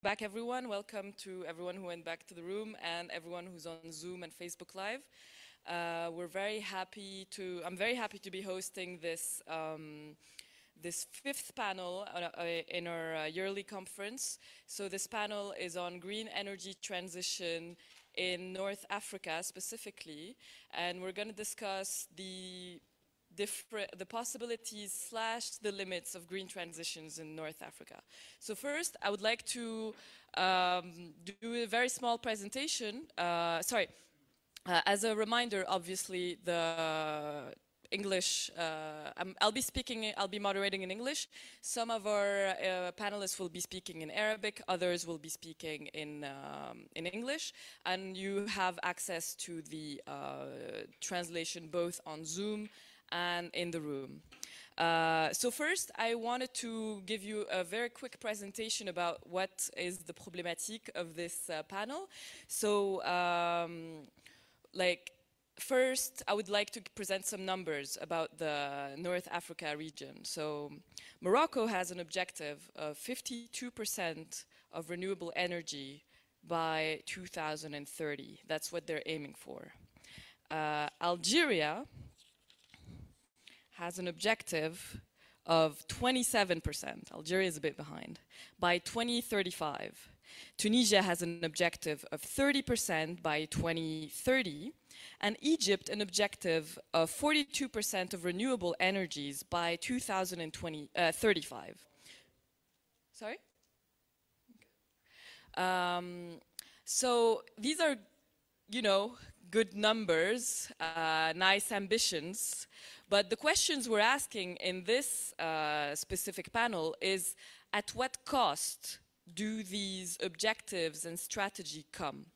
back everyone welcome to everyone who went back to the room and everyone who's on zoom and facebook live uh, we're very happy to i'm very happy to be hosting this um, this fifth panel uh, uh, in our uh, yearly conference so this panel is on green energy transition in north africa specifically and we're going to discuss the different the possibilities slash the limits of green transitions in North Africa. So first, I would like to um, do a very small presentation. Uh, sorry, uh, as a reminder, obviously the English. Uh, i will be speaking, I'll be moderating in English. Some of our uh, panelists will be speaking in Arabic, others will be speaking in, um, in English. And you have access to the uh, translation both on Zoom and in the room. Uh, so first, I wanted to give you a very quick presentation about what is the problematic of this uh, panel. So, um, like, first, I would like to present some numbers about the North Africa region. So, Morocco has an objective of 52% of renewable energy by 2030. That's what they're aiming for. Uh, Algeria has an objective of 27%, Algeria is a bit behind, by 2035. Tunisia has an objective of 30% by 2030, and Egypt an objective of 42% of renewable energies by 2035. Uh, Sorry? Um, so these are, you know, good numbers, uh, nice ambitions. But the questions we're asking in this uh, specific panel is at what cost do these objectives and strategy come?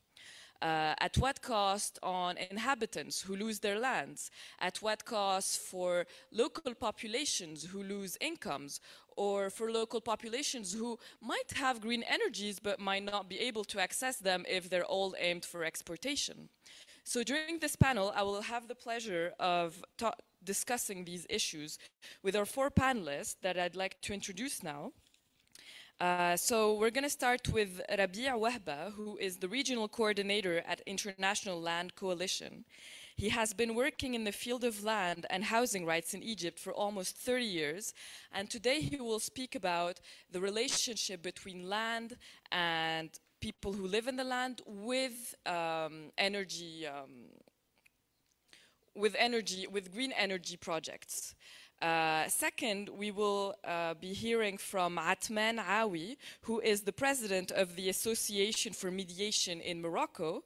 Uh, at what cost on inhabitants who lose their lands? At what cost for local populations who lose incomes? Or for local populations who might have green energies but might not be able to access them if they're all aimed for exportation? So during this panel, I will have the pleasure of discussing these issues with our four panelists that I'd like to introduce now. Uh, so we're going to start with Rabia Wahba, who is the regional coordinator at International Land Coalition. He has been working in the field of land and housing rights in Egypt for almost 30 years, and today he will speak about the relationship between land and people who live in the land with um, energy, um, with energy, with green energy projects. Uh, second, we will uh, be hearing from Atman Awi, who is the president of the Association for Mediation in Morocco.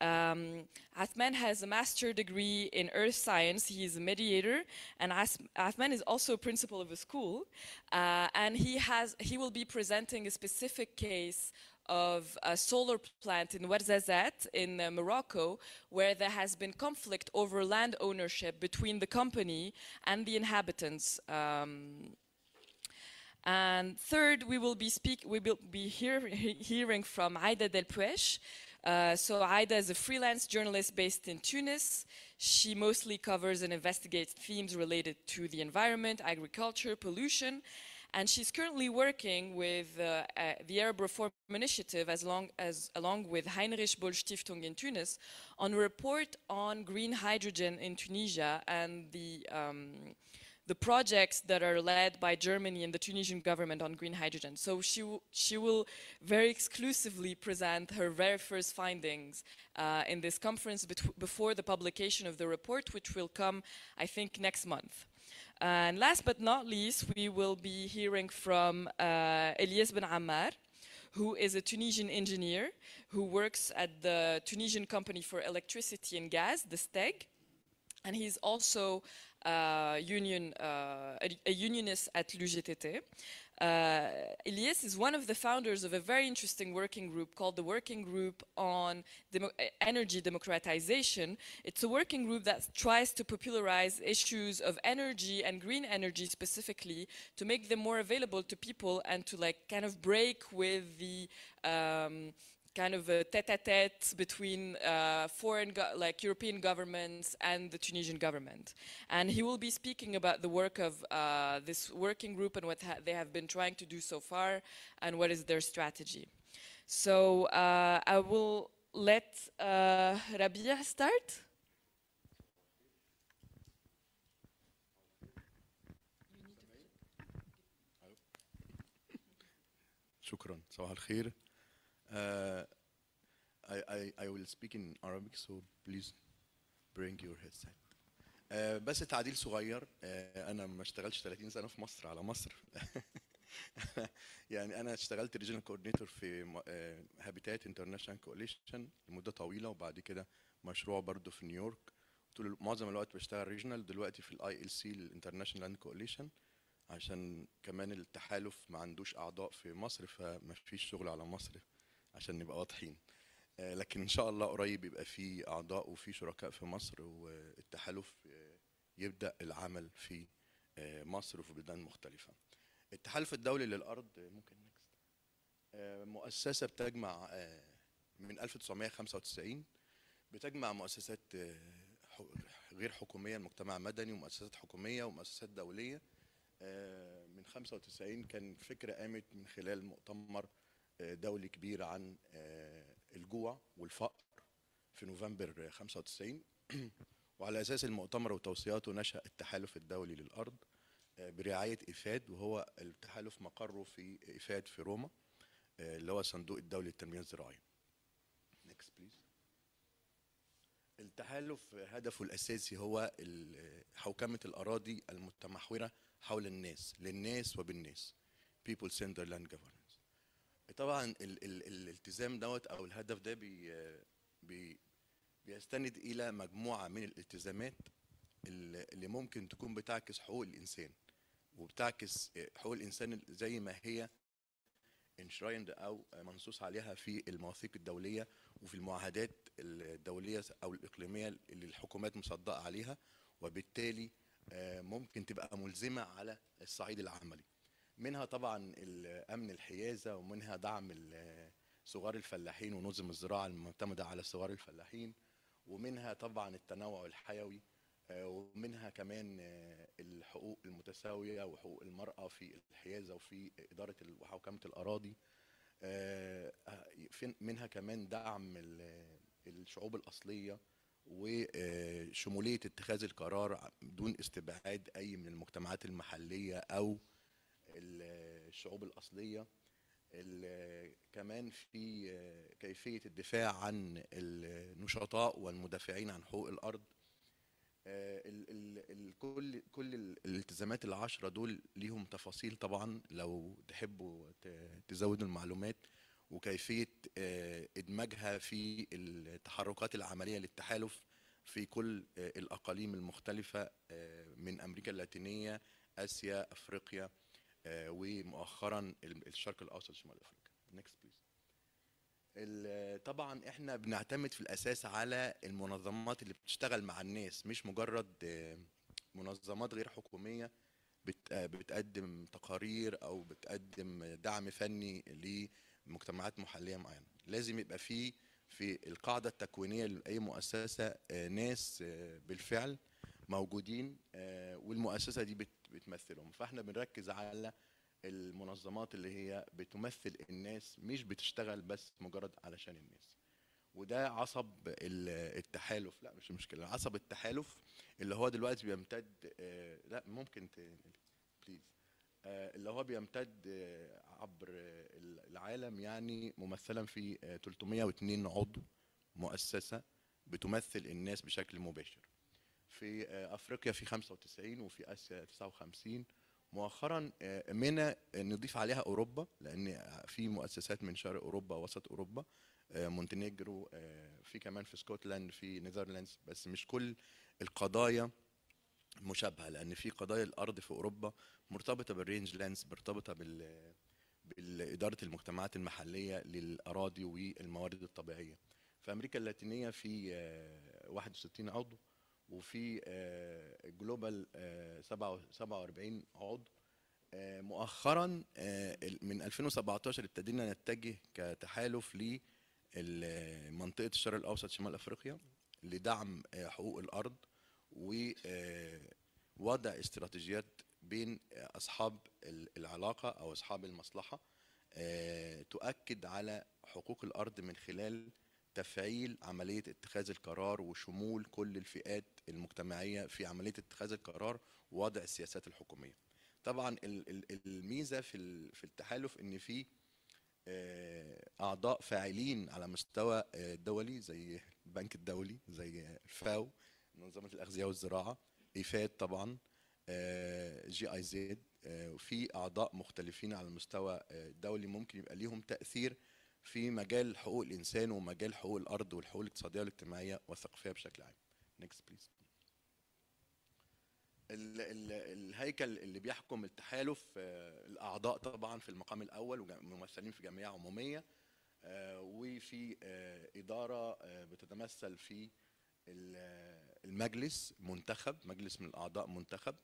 Um, Athman has a master's degree in earth science. He is a mediator, and Athman is also a principal of a school. Uh, and he, has, he will be presenting a specific case of a solar plant in Ouarzazate in uh, Morocco, where there has been conflict over land ownership between the company and the inhabitants. Um, and third, we will be speak we will be hear hearing from Aida Delpuech. Uh, so Aida is a freelance journalist based in Tunis. She mostly covers and investigates themes related to the environment, agriculture, pollution, and she's currently working with uh, uh, the Arab Reform Initiative, as long as, along with Heinrich Bull Stiftung in Tunis, on a report on green hydrogen in Tunisia and the, um, the projects that are led by Germany and the Tunisian government on green hydrogen. So she, she will very exclusively present her very first findings uh, in this conference before the publication of the report, which will come, I think, next month. And last but not least, we will be hearing from uh, Elias Ben Ammar, who is a Tunisian engineer who works at the Tunisian Company for Electricity and Gas, the STEG. And he's also uh, union, uh, a, a, unionist at l'UGTT. Uh, Elias is one of the founders of a very interesting working group called the Working Group on Demo uh, Energy Democratization. It's a working group that tries to popularize issues of energy and green energy specifically to make them more available to people and to like kind of break with the um, kind of a tete-a-tete -tete between uh, foreign, like European governments and the Tunisian government. And he will be speaking about the work of uh, this working group and what ha they have been trying to do so far and what is their strategy. So uh, I will let uh, Rabia start. شكرا صباح Uh, I, I, will speak in Arabic, so please bring your headset. Uh, بس تعديل صغير uh, انا ما اشتغلتش 30 سنه في مصر على مصر يعني انا اشتغلت ريجنال كوردينيتور في هابيتات انترناشونال كوليشن لمده طويله وبعد كده مشروع برضه في نيويورك طول معظم الوقت بشتغل ريجنال دلوقتي في الاي ال سي الانترناشونال كوليشن عشان كمان التحالف ما عندوش اعضاء في مصر فما فيش شغل على مصر عشان نبقى واضحين آه، لكن ان شاء الله قريب يبقى في اعضاء وفي شركاء في مصر والتحالف آه، يبدا العمل في آه، مصر وفي بلدان مختلفه التحالف الدولي للارض ممكن نكست مؤسسه بتجمع من 1995 بتجمع مؤسسات غير حكوميه المجتمع المدني ومؤسسات حكوميه ومؤسسات دوليه من 95 كان فكره قامت من خلال مؤتمر دولي كبير عن آه، الجوع والفقر في نوفمبر 95 وعلى اساس المؤتمر وتوصياته نشا التحالف الدولي للارض آه، برعايه ايفاد وهو التحالف مقره في ايفاد في روما آه، اللي هو الصندوق الدولي للتنميه الزراعيه. Next please. التحالف هدفه الاساسي هو حوكمه الاراضي المتمحوره حول الناس للناس وبالناس. People Center Land Governance طبعا ال ال الالتزام دوت او الهدف ده بي بي بيستند الى مجموعه من الالتزامات اللي ممكن تكون بتعكس حقوق الانسان وبتعكس حقوق الانسان زي ما هي انشرايند او منصوص عليها في المواثيق الدوليه وفي المعاهدات الدوليه او الاقليميه اللي الحكومات مصدقه عليها وبالتالي آه، ممكن تبقى ملزمه على الصعيد العملي منها طبعا الامن الحيازه ومنها دعم صغار الفلاحين ونظم الزراعه المعتمده على صغار الفلاحين ومنها طبعا التنوع الحيوي آه، ومنها كمان آه، الحقوق المتساويه وحقوق المراه في الحيازه وفي اداره وحوكمه الاراضي آه، منها كمان دعم الشعوب الاصليه وشموليه اتخاذ القرار دون استبعاد اي من المجتمعات المحليه او الشعوب الاصليه كمان في كيفيه الدفاع عن النشطاء والمدافعين عن حقوق الارض آه، كل كل الالتزامات العشرة دول ليهم تفاصيل طبعا لو تحبوا تزودوا المعلومات وكيفية آه، إدماجها في التحركات العملية للتحالف في كل آه، الأقاليم المختلفة من أمريكا اللاتينية آسيا أفريقيا آه، ومؤخرا الشرق الاوسط شمال افريقيا نيكست بليز طبعا احنا بنعتمد في الاساس على المنظمات اللي بتشتغل مع الناس مش مجرد آه، منظمات غير حكوميه آه، بتقدم تقارير او بتقدم دعم فني لمجتمعات محليه معينه لازم يبقى في في القاعده التكوينيه لاي مؤسسه ناس بالفعل موجودين والمؤسسه دي بت بتمثلهم فاحنا بنركز على المنظمات اللي هي بتمثل الناس مش بتشتغل بس مجرد علشان الناس وده عصب التحالف لا مش مشكله عصب التحالف اللي هو دلوقتي بيمتد آه، لا ممكن بليز آه، اللي هو بيمتد آه، عبر العالم يعني ممثلا في 302 عضو مؤسسه بتمثل الناس بشكل مباشر في آه، افريقيا في 95 وفي اسيا 59 مؤخرا آه، منى آه، نضيف عليها اوروبا لان في مؤسسات من شرق اوروبا وسط اوروبا مونتينيجرو في كمان في اسكتلند في نيذرلاندز بس مش كل القضايا مشابهه لان في قضايا الارض في اوروبا مرتبطه بالرينج لاندز مرتبطه بال بالاداره المجتمعات المحليه للاراضي والموارد الطبيعيه في امريكا اللاتينيه في 61 عضو وفي جلوبال آه، آه، 47 عضو آه، مؤخرا من 2017 ابتدينا نتجه كتحالف لمنطقه الشرق الاوسط شمال افريقيا لدعم حقوق الارض ووضع استراتيجيات بين اصحاب العلاقه او اصحاب المصلحه تؤكد على حقوق الارض من خلال تفعيل عمليه اتخاذ القرار وشمول كل الفئات المجتمعيه في عمليه اتخاذ القرار ووضع السياسات الحكوميه طبعا الميزه في التحالف ان في آه، اعضاء فاعلين على مستوى آه، دولي زي البنك الدولي زي الفاو منظمه الاغذيه والزراعه ايفاد طبعا آه، جي اي زد وفي اعضاء مختلفين على المستوى الدولي ممكن يبقى ليهم تاثير في مجال حقوق الانسان ومجال حقوق الارض والحقوق الاقتصاديه والاجتماعيه والثقافيه بشكل عام. Next please. الهيكل اللي بيحكم التحالف آه، الاعضاء طبعا في المقام الاول وممثلين في جمعيه عموميه آه، وفي آه، اداره بتتمثل في المجلس منتخب مجلس من الاعضاء منتخب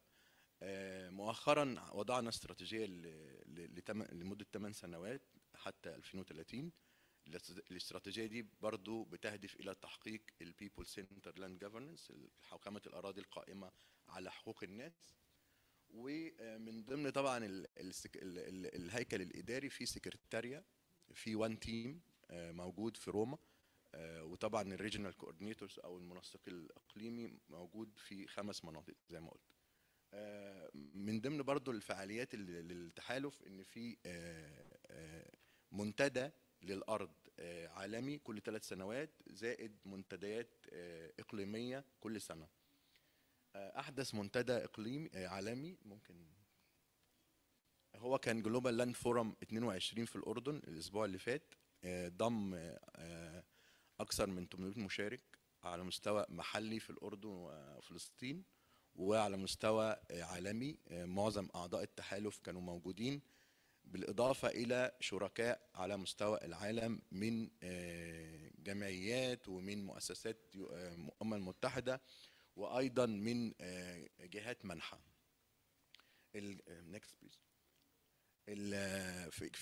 مؤخرا وضعنا استراتيجيه لمده 8 سنوات حتى 2030 الاستراتيجيه دي برضو بتهدف الى تحقيق البيبول سنتر لاند جفرنس حوكمه الاراضي القائمه على حقوق الناس ومن ضمن طبعا الهيكل الاداري في سكرتاريا في وان آه، تيم موجود في روما آه، وطبعا الريجنال كوردينيتورز او المنسق الاقليمي موجود في خمس مناطق زي ما قلت آه، من ضمن برضو الفعاليات للتحالف ان في منتدى للارض آه، عالمي كل ثلاث سنوات زائد منتديات آه، اقليميه كل سنه آه، احدث منتدى اقليمي عالمي ممكن هو كان جلوبال لاند فورم 22 في الاردن الاسبوع اللي فات ضم اكثر من 800 مشارك على مستوى محلي في الاردن وفلسطين وعلى مستوى عالمي معظم اعضاء التحالف كانوا موجودين بالإضافة إلى شركاء على مستوى العالم من آه، جمعيات ومن مؤسسات آه، الأمم المتحدة وأيضا من آه، جهات منحة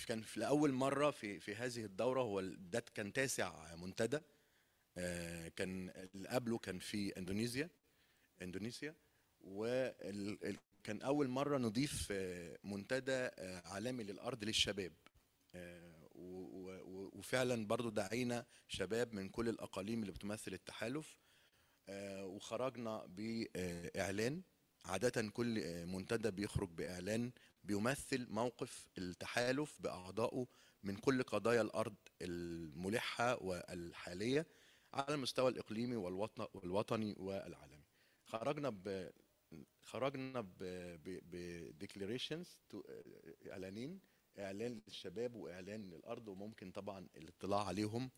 كان في لأول مرة في في هذه الدورة هو ده كان تاسع منتدى كان اللي قبله كان في اندونيسيا اندونيسيا وال كان اول مره نضيف آه، منتدى آه، عالمي للارض للشباب آه، وفعلا برضو دعينا شباب من كل الاقاليم اللي بتمثل التحالف وخرجنا باعلان عاده كل منتدى بيخرج باعلان بيمثل موقف التحالف باعضائه من كل قضايا الارض الملحه والحاليه على المستوى الاقليمي والوطني والعالمي خرجنا خرجنا بديكليريشنز اعلانين اعلان للشباب واعلان للارض وممكن طبعا الاطلاع عليهم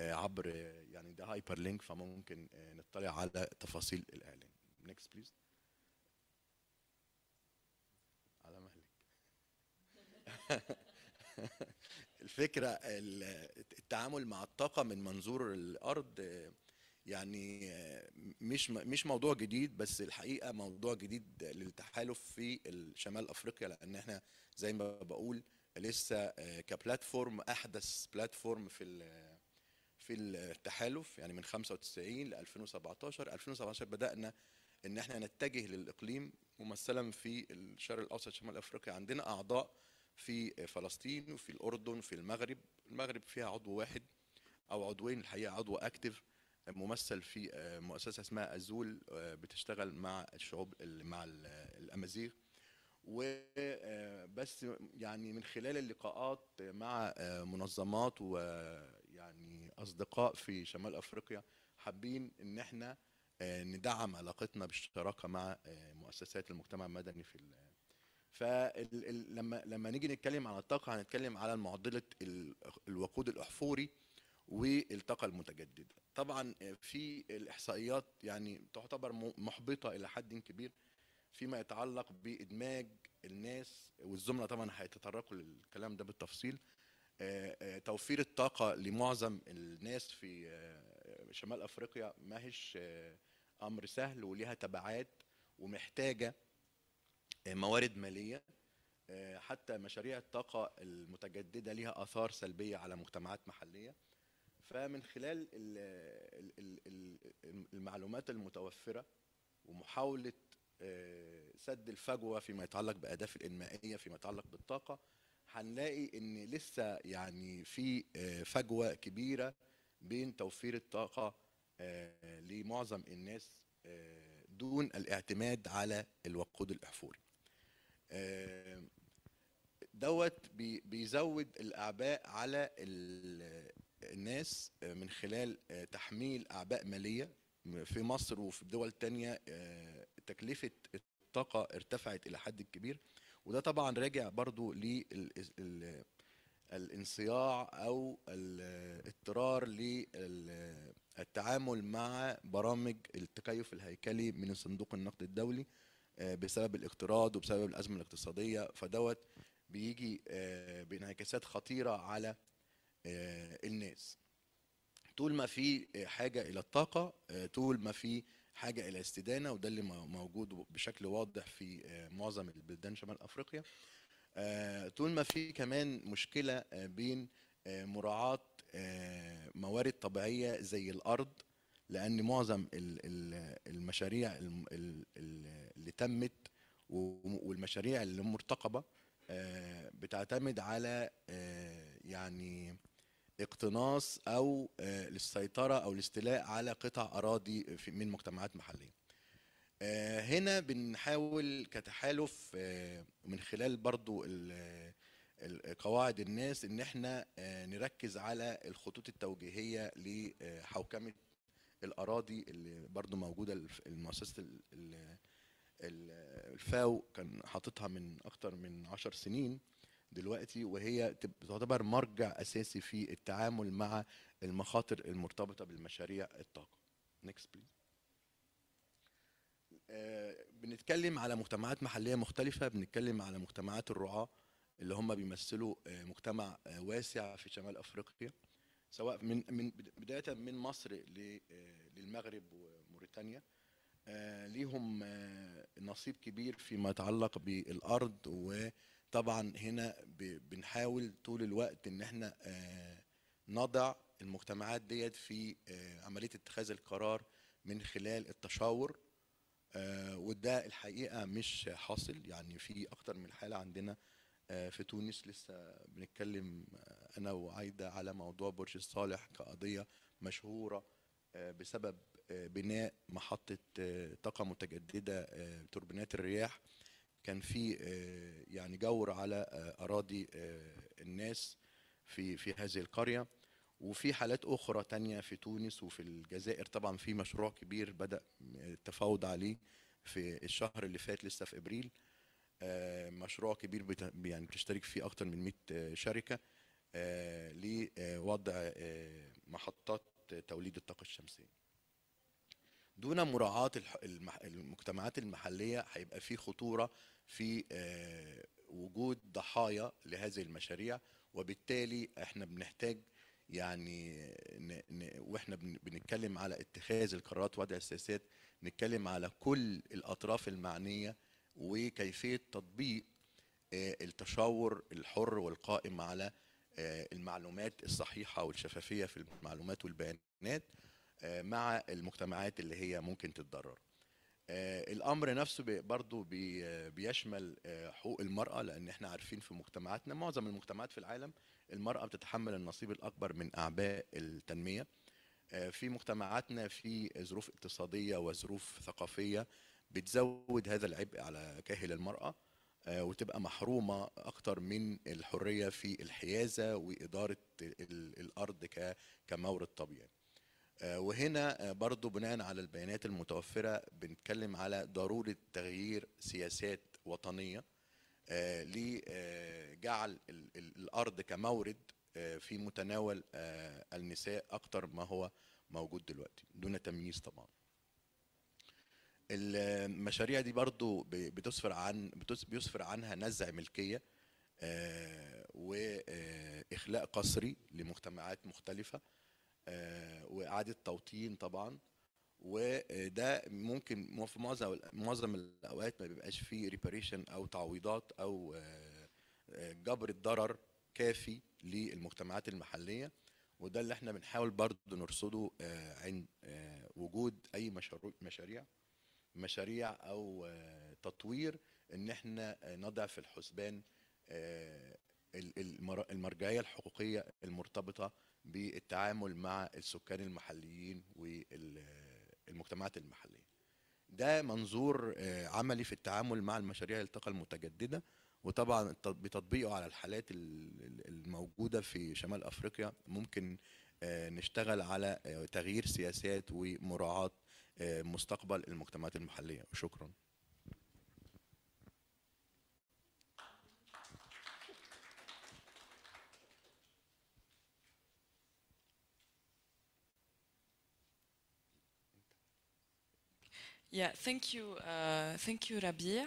آه، عبر يعني ده هايبر لينك فممكن آه، نطلع على تفاصيل الاعلان نكست بليز على مهلك الفكره التعامل مع الطاقه من منظور الارض آه، يعني آه، مش مش موضوع جديد بس الحقيقه موضوع جديد للتحالف في شمال افريقيا لان احنا زي ما بقول لسه آه، كبلاتفورم احدث بلاتفورم في في التحالف يعني من 95 ل 2017 2017 بدانا ان احنا نتجه للاقليم ممثلا في الشرق الاوسط شمال افريقيا عندنا اعضاء في فلسطين وفي الاردن وفي المغرب المغرب فيها عضو واحد او عضوين الحقيقه عضو اكتف ممثل في آه، مؤسسه اسمها ازول آه، بتشتغل مع الشعوب مع الامازيغ وبس آه، يعني من خلال اللقاءات مع منظمات ويعني اصدقاء في شمال افريقيا حابين ان احنا ندعم علاقتنا بالشراكه مع مؤسسات المجتمع المدني في فلما لما نيجي نتكلم على الطاقه هنتكلم على معضله الوقود الاحفوري والطاقه المتجدده طبعا آه، في الاحصائيات يعني تعتبر محبطه الى حد كبير فيما يتعلق بادماج الناس والزملاء طبعا هيتطرقوا للكلام ده بالتفصيل آه، آه، توفير الطاقه لمعظم الناس في شمال افريقيا ما هيش امر سهل وليها تبعات ومحتاجه موارد ماليه حتى مشاريع الطاقه المتجدده ليها اثار سلبيه على مجتمعات محليه فمن خلال المعلومات المتوفره ومحاوله آه، سد الفجوه فيما يتعلق باهداف الانمائيه فيما يتعلق بالطاقه هنلاقي ان لسه يعني في آه، فجوه كبيره بين توفير الطاقه آه، لمعظم الناس دون الاعتماد على الوقود الاحفوري دوت بيزود الاعباء على الناس آه، من خلال آه، تحميل أعباء مالية في مصر وفي دول تانية آه، تكلفة الطاقة ارتفعت إلى حد كبير وده طبعا راجع برضو للانصياع أو الاضطرار للتعامل مع برامج التكيف الهيكلي من صندوق النقد الدولي بسبب الاقتراض وبسبب الأزمة الاقتصادية فدوت بيجي بانعكاسات خطيرة على آه، الناس طول ما في حاجه الى الطاقه آه، طول ما في حاجه الى استدانه وده اللي موجود بشكل واضح في آه، معظم البلدان شمال افريقيا طول ما في كمان مشكله بين مراعاه موارد طبيعيه زي الارض لان معظم المشاريع اللي تمت والمشاريع اللي مرتقبه بتعتمد على يعني اقتناص او آه، للسيطره او الاستيلاء على قطع اراضي من مجتمعات محليه آه، هنا بنحاول كتحالف آه، من خلال برضو قواعد الناس ان احنا نركز على الخطوط التوجيهيه لحوكمه الاراضي اللي برضو موجوده المؤسسه الفاو كان حاططها من اكتر من عشر سنين دلوقتي وهي تعتبر مرجع اساسي في التعامل مع المخاطر المرتبطه بالمشاريع الطاقه. نكست بليز. آه، بنتكلم على مجتمعات محليه مختلفه بنتكلم على مجتمعات الرعاه اللي هم بيمثلوا آه، مجتمع آه، واسع في شمال افريقيا سواء من من بدايه من مصر للمغرب وموريتانيا ليهم نصيب كبير فيما يتعلق بالارض و طبعا هنا بنحاول طول الوقت ان احنا آه، نضع المجتمعات ديت في آه، عمليه اتخاذ القرار من خلال التشاور آه، وده الحقيقه مش حاصل يعني في اكتر من حاله عندنا في تونس لسه بنتكلم انا وعايده على موضوع برج الصالح كقضيه مشهوره بسبب بناء محطه طاقه متجدده توربينات الرياح كان في آه، يعني جور على آه، اراضي آه، الناس في في هذه القريه وفي حالات اخرى تانية في تونس وفي الجزائر طبعا في مشروع كبير بدا التفاوض عليه في الشهر اللي فات لسه في ابريل مشروع كبير يعني بتشترك فيه اكتر من 100 شركه لوضع محطات توليد الطاقه الشمسيه دون مراعاه المجتمعات المحليه هيبقى في خطوره في آه، وجود ضحايا لهذه المشاريع وبالتالي احنا بنحتاج يعني ن... ن... واحنا بن... بنتكلم على اتخاذ القرارات ووضع السياسات نتكلم على كل الاطراف المعنيه وكيفيه تطبيق آه، التشاور الحر والقائم على آه، المعلومات الصحيحه والشفافيه في المعلومات والبيانات مع المجتمعات اللي هي ممكن تتضرر آه، الامر نفسه برضه آه، بيشمل آه، حقوق المراه لان احنا عارفين في مجتمعاتنا معظم المجتمعات في العالم المراه بتتحمل النصيب الاكبر من اعباء التنميه في مجتمعاتنا في ظروف اقتصاديه وظروف ثقافيه بتزود هذا العبء على كاهل المراه وتبقى محرومه اكتر من الحريه في الحيازه واداره الارض كمورد طبيعي آه، وهنا آه، برضو بناء على البيانات المتوفرة بنتكلم على ضرورة تغيير سياسات وطنية آه، لجعل الأرض كمورد في متناول النساء أكتر ما هو موجود دلوقتي دون تمييز طبعا المشاريع دي برضو بتسفر عن بيسفر عنها نزع ملكية وإخلاء قصري لمجتمعات مختلفة آه، واعاده توطين طبعا وده ممكن في معظم معظم الاوقات ما بيبقاش فيه ريباريشن او تعويضات او آه، آه، جبر الضرر كافي للمجتمعات المحليه وده اللي احنا بنحاول برضه نرصده عند وجود اي مشروع مشاريع مشاريع او تطوير ان احنا نضع في الحسبان المرجعيه الحقوقيه المرتبطه بالتعامل مع السكان المحليين والمجتمعات المحليه ده منظور آه، عملي في التعامل مع المشاريع الطاقه المتجدده وطبعا بتطبيقه على الحالات الموجوده في شمال افريقيا ممكن آه، نشتغل على آه، تغيير سياسات ومراعاه مستقبل المجتمعات المحليه وشكرا Yeah, thank you, uh, thank you, Rabia.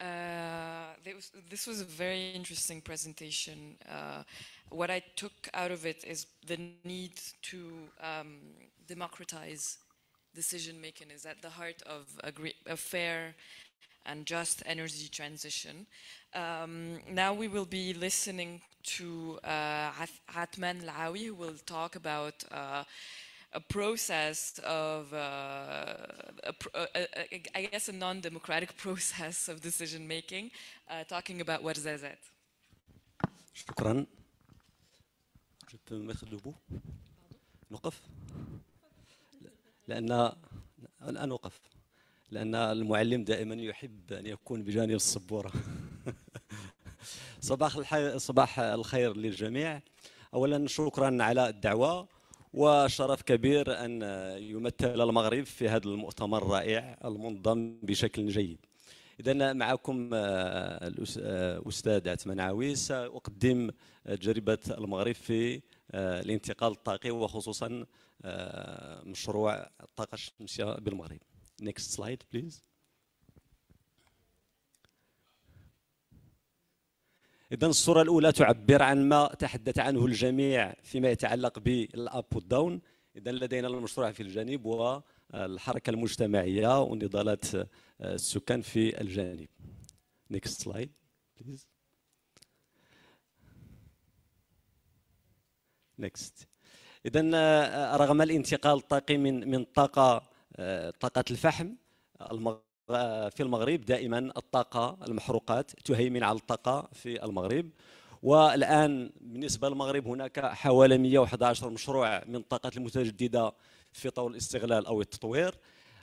Uh, this was a very interesting presentation. Uh, what I took out of it is the need to um, democratize decision making is at the heart of a, a fair and just energy transition. Um, now we will be listening to uh, Hatman Lawi, who will talk about uh, a process of, uh, a, a, a, uh, uh, uh, I guess, a non-democratic process of decision making, uh, talking about what is that? شكراً. جبت من لأن الآن نوقف لأن المعلم دائماً يحب أن يكون بجانب الصبورة. صباح الح صباح الخير للجميع. أولاً شكراً على الدعوة. وشرف كبير أن يمثل المغرب في هذا المؤتمر الرائع المنظم بشكل جيد إذا معكم آه، الأستاذ آه، عثمان عاوي سأقدم تجربة المغرب في آه، الانتقال الطاقي وخصوصا مشروع الطاقة الشمسية بالمغرب Next slide please إذا الصورة الأولى تعبر عن ما تحدث عنه الجميع فيما يتعلق بالأب والداون إذا لدينا المشروع في الجانب والحركة المجتمعية ونضالات آه، السكان في الجانب Next slide please Next إذا آه، رغم الانتقال الطاقي من من طاقة آه، طاقة الفحم المغرب في المغرب دائما الطاقة المحروقات تهيمن على الطاقة في المغرب والآن بالنسبة للمغرب هناك حوالي 111 مشروع من الطاقة المتجددة في طور الاستغلال أو التطوير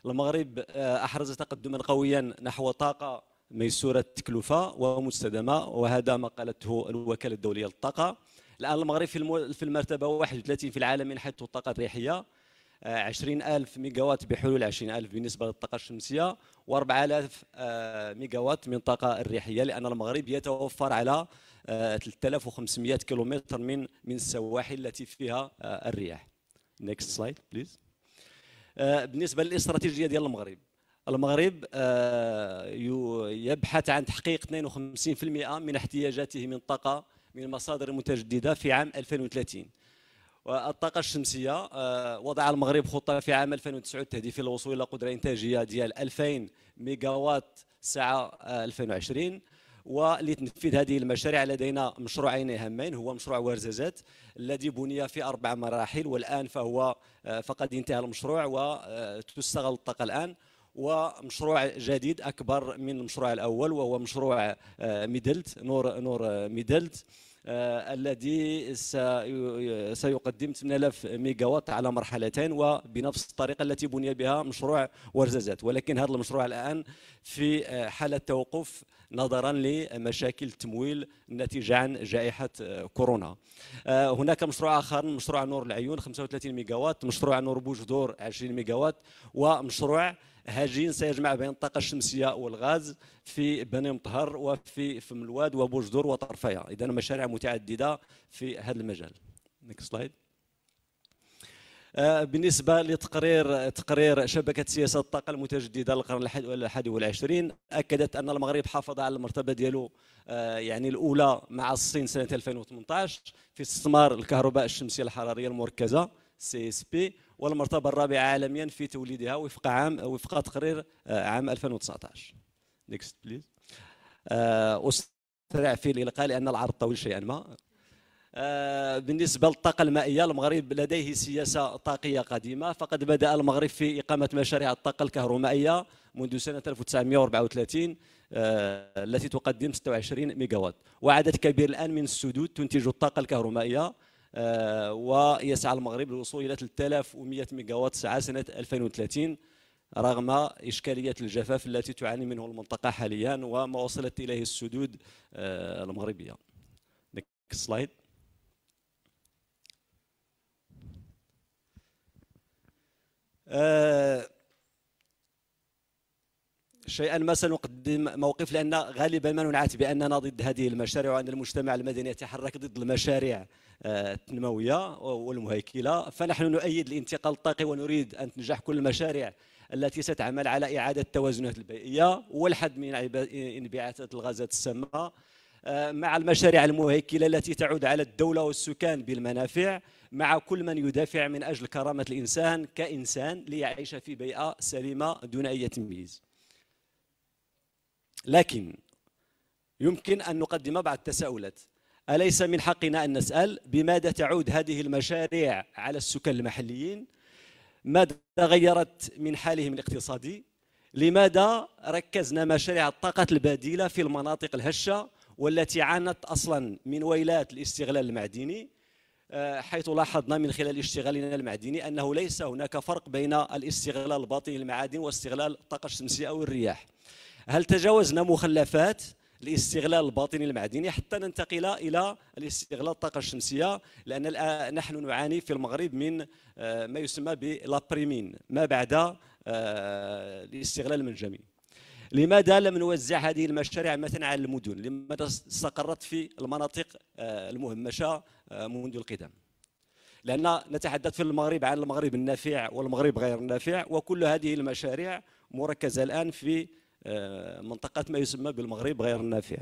المغرب آه، أحرز تقدما قويا نحو طاقة ميسورة التكلفة ومستدامة وهذا ما قالته الوكالة الدولية للطاقة الآن المغرب في المرتبة 31 في العالم من حيث الطاقة الريحية 20000 ميجاوات بحلول 20000 بالنسبه للطاقه الشمسيه و4000 آه، ميجاوات من الطاقه الريحيه لان المغرب يتوفر على 3500 آه، كيلومتر من من السواحل التي فيها آه، الرياح نيكست سلايد بليز بالنسبه للاستراتيجيه ديال المغرب المغرب يبحث عن تحقيق 52% من احتياجاته من الطاقه من مصادر متجددة في عام 2030 والطاقه الشمسيه آه، وضع المغرب خطه في عام 2009 تهدف الى الوصول الى قدره انتاجيه ديال 2000 ميجاوات ساعه 2020 آه، ولتنفيذ هذه المشاريع لدينا مشروعين هامين هو مشروع ورزازات الذي بني في اربع مراحل والان فهو آه، فقد انتهى المشروع وتستغل الطاقه الان ومشروع جديد اكبر من المشروع الاول وهو مشروع ميدلت نور نور ميدلت آه، الذي سيقدم 8000 وات على مرحلتين وبنفس الطريقه التي بني بها مشروع ورزازات ولكن هذا المشروع الان في آه، حاله توقف نظرا لمشاكل التمويل الناتجه عن جائحه آه، كورونا آه، هناك مشروع اخر مشروع نور العيون 35 ميجاوات مشروع نور بوجدور 20 ميجاوات ومشروع هاجين سيجمع بين الطاقه الشمسيه والغاز في بني مطهر وفي فملواد وبوجدور وطرفيه اذا مشاريع متعدده في هذا المجال Next slide. آه، بالنسبه لتقرير تقرير شبكه سياسه الطاقه المتجدده للقرن الحادي والعشرين اكدت ان المغرب حافظ على المرتبه ديالو آه، يعني الاولى مع الصين سنه 2018 في استثمار الكهرباء الشمسيه الحراريه المركزه سي اس بي والمرتبه الرابعه عالميا في توليدها وفق عام وفق تقرير آه، عام 2019 نيكست بليز اسرع في الالقاء لان العرض طويل شيئا ما آه، بالنسبة للطاقة المائية المغرب لديه سياسة طاقية قديمة فقد بدأ المغرب في إقامة مشاريع الطاقة الكهرومائية منذ سنة 1934 آه، التي تقدم 26 ميجاوات وعدد كبير الآن من السدود تنتج الطاقة الكهرومائية آه، ويسعى المغرب للوصول إلى 3100 ميجاوات ساعة سنة 2030 رغم إشكالية الجفاف التي تعاني منه المنطقة حاليا وما وصلت إليه السدود المغربية Next slide. آه، شيئا ما سنقدم موقف لان غالبا ما ننعت باننا ضد هذه المشاريع وان المجتمع المدني يتحرك ضد المشاريع آه، التنمويه والمهيكله فنحن نؤيد الانتقال الطاقي ونريد ان تنجح كل المشاريع التي ستعمل على اعاده التوازنات البيئيه والحد من انبعاثات الغازات السامه آه، مع المشاريع المهيكله التي تعود على الدوله والسكان بالمنافع مع كل من يدافع من أجل كرامة الإنسان كإنسان ليعيش في بيئة سليمة دون أي تمييز لكن يمكن أن نقدم بعض التساؤلات أليس من حقنا أن نسأل بماذا تعود هذه المشاريع على السكان المحليين ماذا غيرت من حالهم الاقتصادي لماذا ركزنا مشاريع الطاقة البديلة في المناطق الهشة والتي عانت أصلا من ويلات الاستغلال المعدني آه، حيث لاحظنا من خلال اشتغالنا المعدني أنه ليس هناك فرق بين الاستغلال الباطني للمعادن واستغلال الطاقة الشمسية أو الرياح هل تجاوزنا مخلفات الاستغلال الباطني المعدني حتى ننتقل الى الاستغلال الطاقه الشمسيه لان نحن نعاني في المغرب من آه، ما يسمى بلابريمين ما بعد آه، الاستغلال المنجمي لماذا لم نوزع هذه المشاريع مثلا على المدن لماذا استقرت في المناطق المهمشه آه، منذ القدم لأن نتحدث في المغرب عن المغرب النافع والمغرب غير النافع وكل هذه المشاريع مركزة الآن في آه، منطقة ما يسمى بالمغرب غير النافع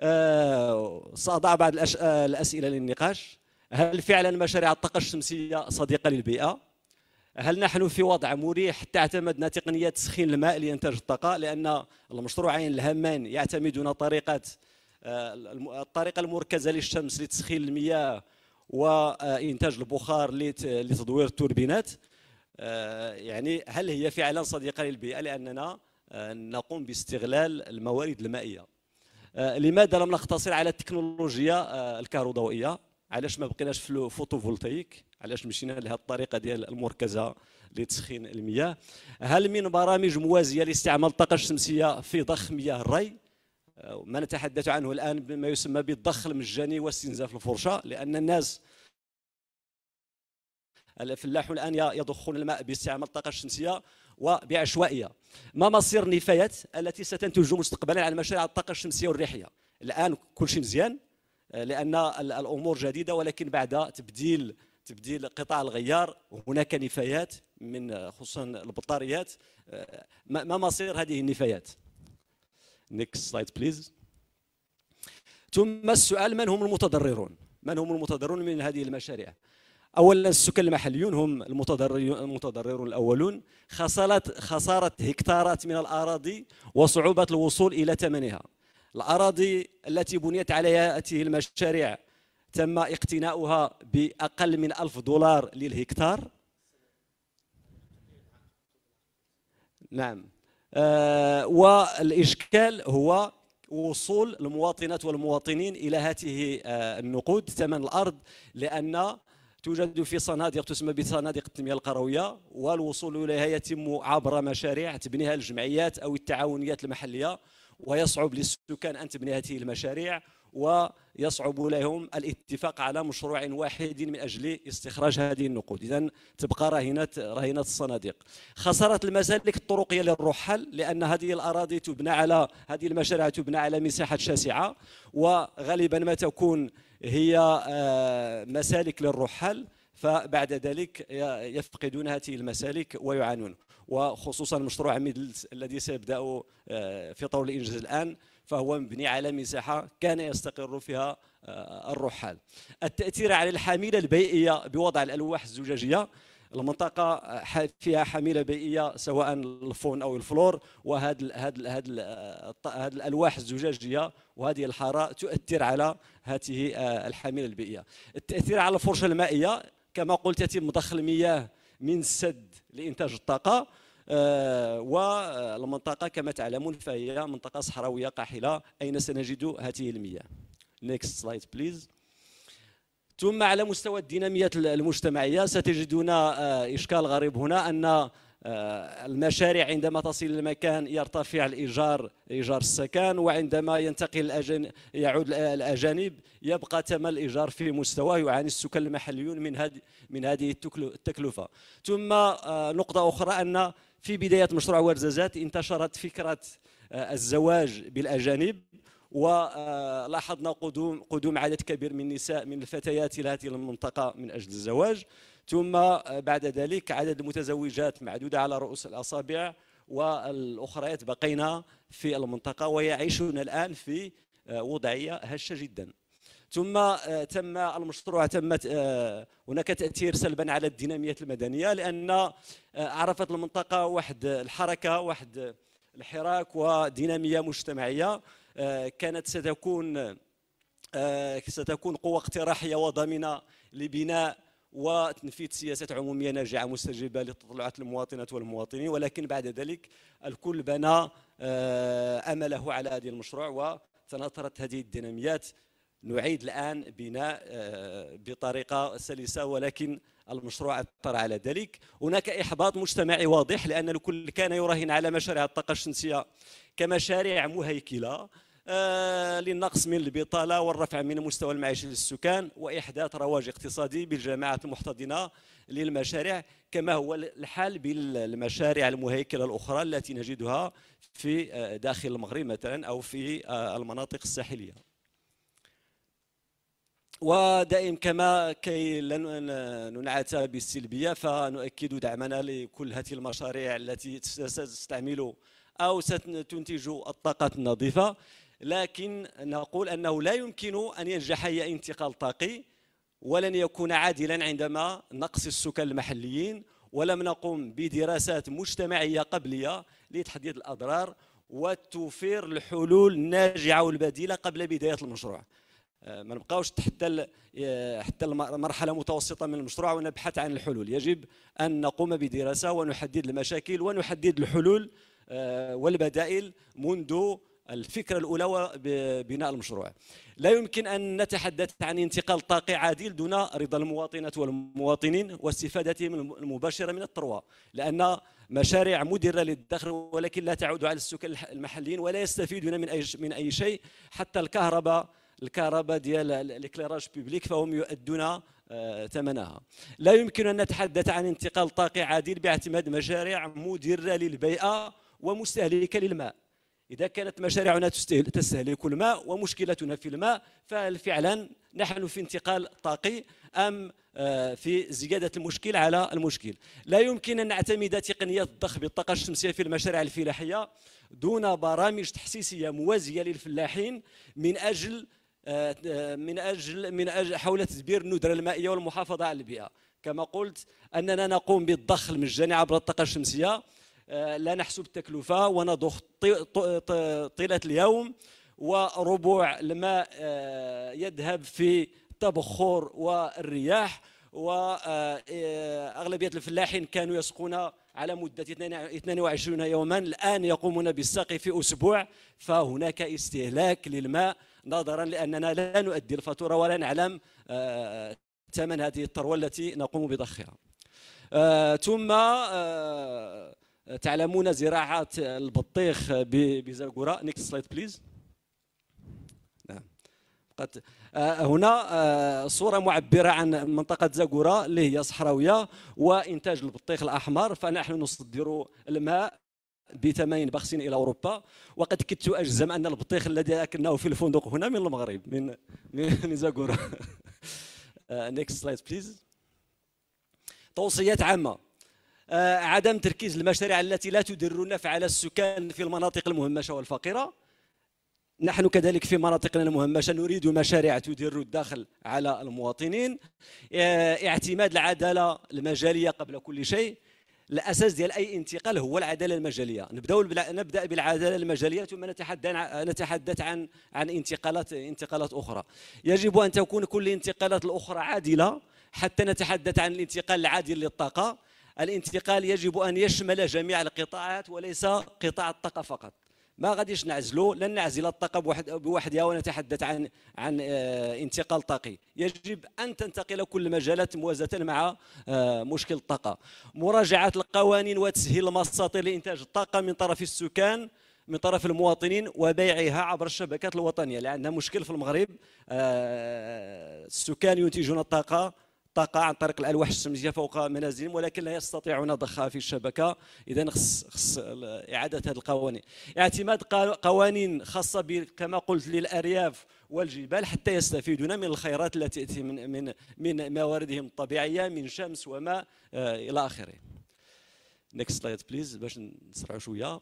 آه، سأضع بعض الأسئلة للنقاش هل فعلا مشاريع الطاقة الشمسية صديقة للبيئة؟ هل نحن في وضع مريح حتى اعتمدنا تقنية تسخين الماء لإنتاج الطاقة لأن المشروعين الهامان يعتمدون طريقة الطريقه المركزه للشمس لتسخين المياه وانتاج آه، البخار لتدوير التوربينات آه، يعني هل هي فعلا صديقه للبيئه لاننا آه، نقوم باستغلال الموارد المائيه لماذا لم نقتصر على التكنولوجيا الكهروضوئيه علاش ما بقيناش في الفوتوفولتايك علاش مشينا لهذه الطريقه ديال المركزه لتسخين المياه هل من برامج موازيه لاستعمال الطاقه الشمسيه في ضخ مياه الري ما نتحدث عنه الآن بما يسمى بالضخ المجاني واستنزاف الفرشة لأن الناس الفلاح الآن يضخون الماء باستعمال الطاقة الشمسية وبعشوائية ما مصير النفايات التي ستنتج مستقبلا على مشاريع الطاقة الشمسية والريحية الآن كل شيء مزيان آه، لأن الأمور جديدة ولكن بعد تبديل تبديل قطاع الغيار هناك نفايات من آه، خصوصا البطاريات آه، ما مصير هذه النفايات Next slide please. ثم السؤال من هم المتضررون؟ من هم المتضررون من هذه المشاريع؟ اولا السكان المحليون هم المتضررون الاولون خساره خساره هكتارات من الاراضي وصعوبه الوصول الى ثمنها الاراضي التي بنيت عليها هذه المشاريع تم اقتناؤها باقل من ألف دولار للهكتار نعم آه، والإشكال هو وصول المواطنات والمواطنين إلى هذه آه، النقود ثمن الأرض لأن توجد في صناديق تسمى بصناديق التنمية القروية والوصول إليها يتم عبر مشاريع تبنيها الجمعيات أو التعاونيات المحلية ويصعب للسكان أن تبني هذه المشاريع ويصعب لهم الاتفاق على مشروع واحد من أجل استخراج هذه النقود إذا تبقى رهينة رهينة الصناديق خسارة المسالك الطرقية للرحال لأن هذه الأراضي تبنى على هذه المشاريع تبنى على مساحة شاسعة وغالبا ما تكون هي آه، مسالك للرحال فبعد ذلك يفقدون هذه المسالك ويعانون وخصوصا مشروع ميدلز الذي سيبدا آه، في طور الانجاز الان فهو مبني على مساحة كان يستقر فيها آه، الرحال التأثير على الحميلة البيئية بوضع الألواح الزجاجية المنطقه آه، فيها حميله بيئيه سواء الفون او الفلور وهذا هذا هذا آه، هذه الالواح الزجاجيه وهذه الحاره تؤثر على هذه الحميله البيئيه التاثير على الفرشه المائيه كما قلت يتم ضخ المياه من السد لانتاج الطاقه آه، والمنطقة كما تعلمون فهي منطقة صحراوية قاحلة أين سنجد هذه المياه Next slide please ثم على مستوى الديناميات المجتمعية ستجدون آه، إشكال غريب هنا أن آه، المشاريع عندما تصل المكان يرتفع الإيجار إيجار السكن وعندما ينتقل الأجن يعود الأجانب يبقى ثمن الإيجار في مستواه يعاني السكان المحليون من هذه من هذه التكلفة ثم نقطة أخرى أن في بداية مشروع ورزازات انتشرت فكرة آه، الزواج بالأجانب ولاحظنا آه، قدوم قدوم عدد كبير من النساء من الفتيات الى هذه المنطقه من اجل الزواج ثم آه، بعد ذلك عدد المتزوجات معدوده على رؤوس الاصابع والاخريات بقينا في المنطقه ويعيشون الان في وضعيه هشه جدا ثم آه، تم المشروع تم آه، هناك تاثير سلبا على الديناميه المدنيه لان آه، عرفت المنطقه واحد الحركه واحد الحراك وديناميه مجتمعيه كانت ستكون ستكون قوه اقتراحيه وضامنه لبناء وتنفيذ سياسات عموميه ناجعه مستجيبه لتطلعات المواطنات والمواطنين ولكن بعد ذلك الكل بنى امله على هذه المشروع وتناثرت هذه الديناميات نعيد الآن بناء آه، بطريقة سلسة ولكن المشروع أثر على ذلك هناك إحباط مجتمعي واضح لأن الكل كان يراهن على مشاريع الطاقة الشمسية كمشاريع مهيكلة آه، للنقص من البطالة والرفع من مستوى المعيشة للسكان وإحداث رواج اقتصادي بالجماعات المحتضنة للمشاريع كما هو الحال بالمشاريع المهيكلة الأخرى التي نجدها في آه، داخل المغرب مثلا أو في المناطق الساحلية ودائم كما كي لن ننعت بالسلبيه فنؤكد دعمنا لكل هذه المشاريع التي ستستعمل او ستنتج الطاقه النظيفه لكن نقول انه لا يمكن ان ينجح اي انتقال طاقي ولن يكون عادلا عندما نقص السكان المحليين ولم نقم بدراسات مجتمعيه قبليه لتحديد الاضرار وتوفير الحلول الناجعه والبديله قبل بدايه المشروع آه، ما نبقاوش آه، حتى حتى المرحله المتوسطه من المشروع ونبحث عن الحلول يجب ان نقوم بدراسه ونحدد المشاكل ونحدد الحلول آه، والبدائل منذ الفكره الاولى وبناء المشروع لا يمكن ان نتحدث عن انتقال طاقي عادل دون رضا المواطنات والمواطنين واستفادتهم المباشره من الثروه لان مشاريع مدره للدخل ولكن لا تعود على السكان المحليين ولا يستفيدون من اي من اي شيء حتى الكهرباء الكهرباء ديال الاكليراج بيبليك فهم يؤدون آه، ثمنها لا يمكن ان نتحدث عن انتقال طاقي عادل باعتماد مشاريع مدره للبيئه ومستهلكه للماء اذا كانت مشاريعنا تستهلك الماء ومشكلتنا في الماء فهل فعلا نحن في انتقال طاقي ام آه، في زياده المشكل على المشكل لا يمكن ان نعتمد تقنيه الضخ بالطاقه الشمسيه في المشاريع الفلاحيه دون برامج تحسيسيه موازيه للفلاحين من اجل من أجل من أجل حول تدبير الندرة المائية والمحافظة على البيئة كما قلت أننا نقوم بالضخ المجاني عبر الطاقة الشمسية آه، لا نحسب التكلفة ونضخ طيلة اليوم وربوع الماء آه، يذهب في التبخر والرياح واغلبيه آه، الفلاحين كانوا يسقون على مده 22 يوما الان يقومون بالسقي في اسبوع فهناك استهلاك للماء نظرا لاننا لا نؤدي الفاتوره ولا نعلم آه، ثمن هذه الثروه التي نقوم بضخها آه، ثم آه، تعلمون زراعه البطيخ بزرقوره نيكست سلايد بليز نعم قد هنا صورة معبرة عن منطقة زاكورا اللي هي صحراوية وإنتاج البطيخ الأحمر فنحن نصدر الماء بثمن بخس الى اوروبا وقد كدت اجزم ان البطيخ الذي اكلناه في الفندق هنا من المغرب من من زاكورا نيكست سلايد بليز توصيات عامه آه، عدم تركيز المشاريع التي لا تدر النفع على السكان في المناطق المهمشه والفقيره نحن كذلك في مناطقنا المهمشه نريد مشاريع تدر الدخل على المواطنين آه، اعتماد العداله المجاليه قبل كل شيء الاساس ديال اي انتقال هو العداله المجاليه نبداو نبدا بالعداله المجاليه ثم نتحدث نتحدث عن عن انتقالات انتقالات اخرى يجب ان تكون كل الانتقالات الاخرى عادله حتى نتحدث عن الانتقال العادل للطاقه الانتقال يجب ان يشمل جميع القطاعات وليس قطاع الطاقه فقط ما غاديش نعزلوا لن نعزل الطاقه بوحد بوحدها ونتحدث عن عن آه، انتقال طاقي يجب ان تنتقل كل المجالات موازاه مع آه، مشكل الطاقه مراجعه القوانين وتسهيل المساطير لانتاج الطاقه من طرف السكان من طرف المواطنين وبيعها عبر الشبكات الوطنيه لان مشكل في المغرب آه، السكان ينتجون الطاقه الطاقه عن طريق الالواح الشمسيه فوق منازلهم ولكن لا يستطيعون ضخها في الشبكه اذا خص خص اعاده هذه القوانين اعتماد قوانين خاصه كما قلت للارياف والجبال حتى يستفيدون من الخيرات التي تاتي من من من مواردهم الطبيعيه من شمس وماء آه، الى اخره نكست سلايد بليز باش نسرعوا شويه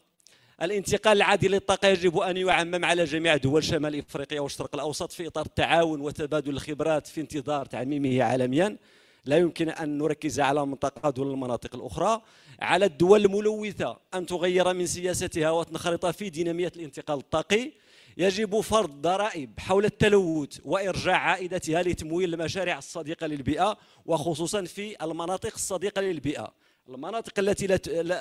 الانتقال العادل للطاقة يجب أن يعمم على جميع دول شمال إفريقيا والشرق الأوسط في إطار التعاون وتبادل الخبرات في انتظار تعميمه عالميا لا يمكن أن نركز على منطقة دون المناطق الأخرى على الدول الملوثة أن تغير من سياستها وتنخرط في دينامية الانتقال الطاقي يجب فرض ضرائب حول التلوث وإرجاع عائدتها لتمويل المشاريع الصديقة للبيئة وخصوصا في المناطق الصديقة للبيئة المناطق التي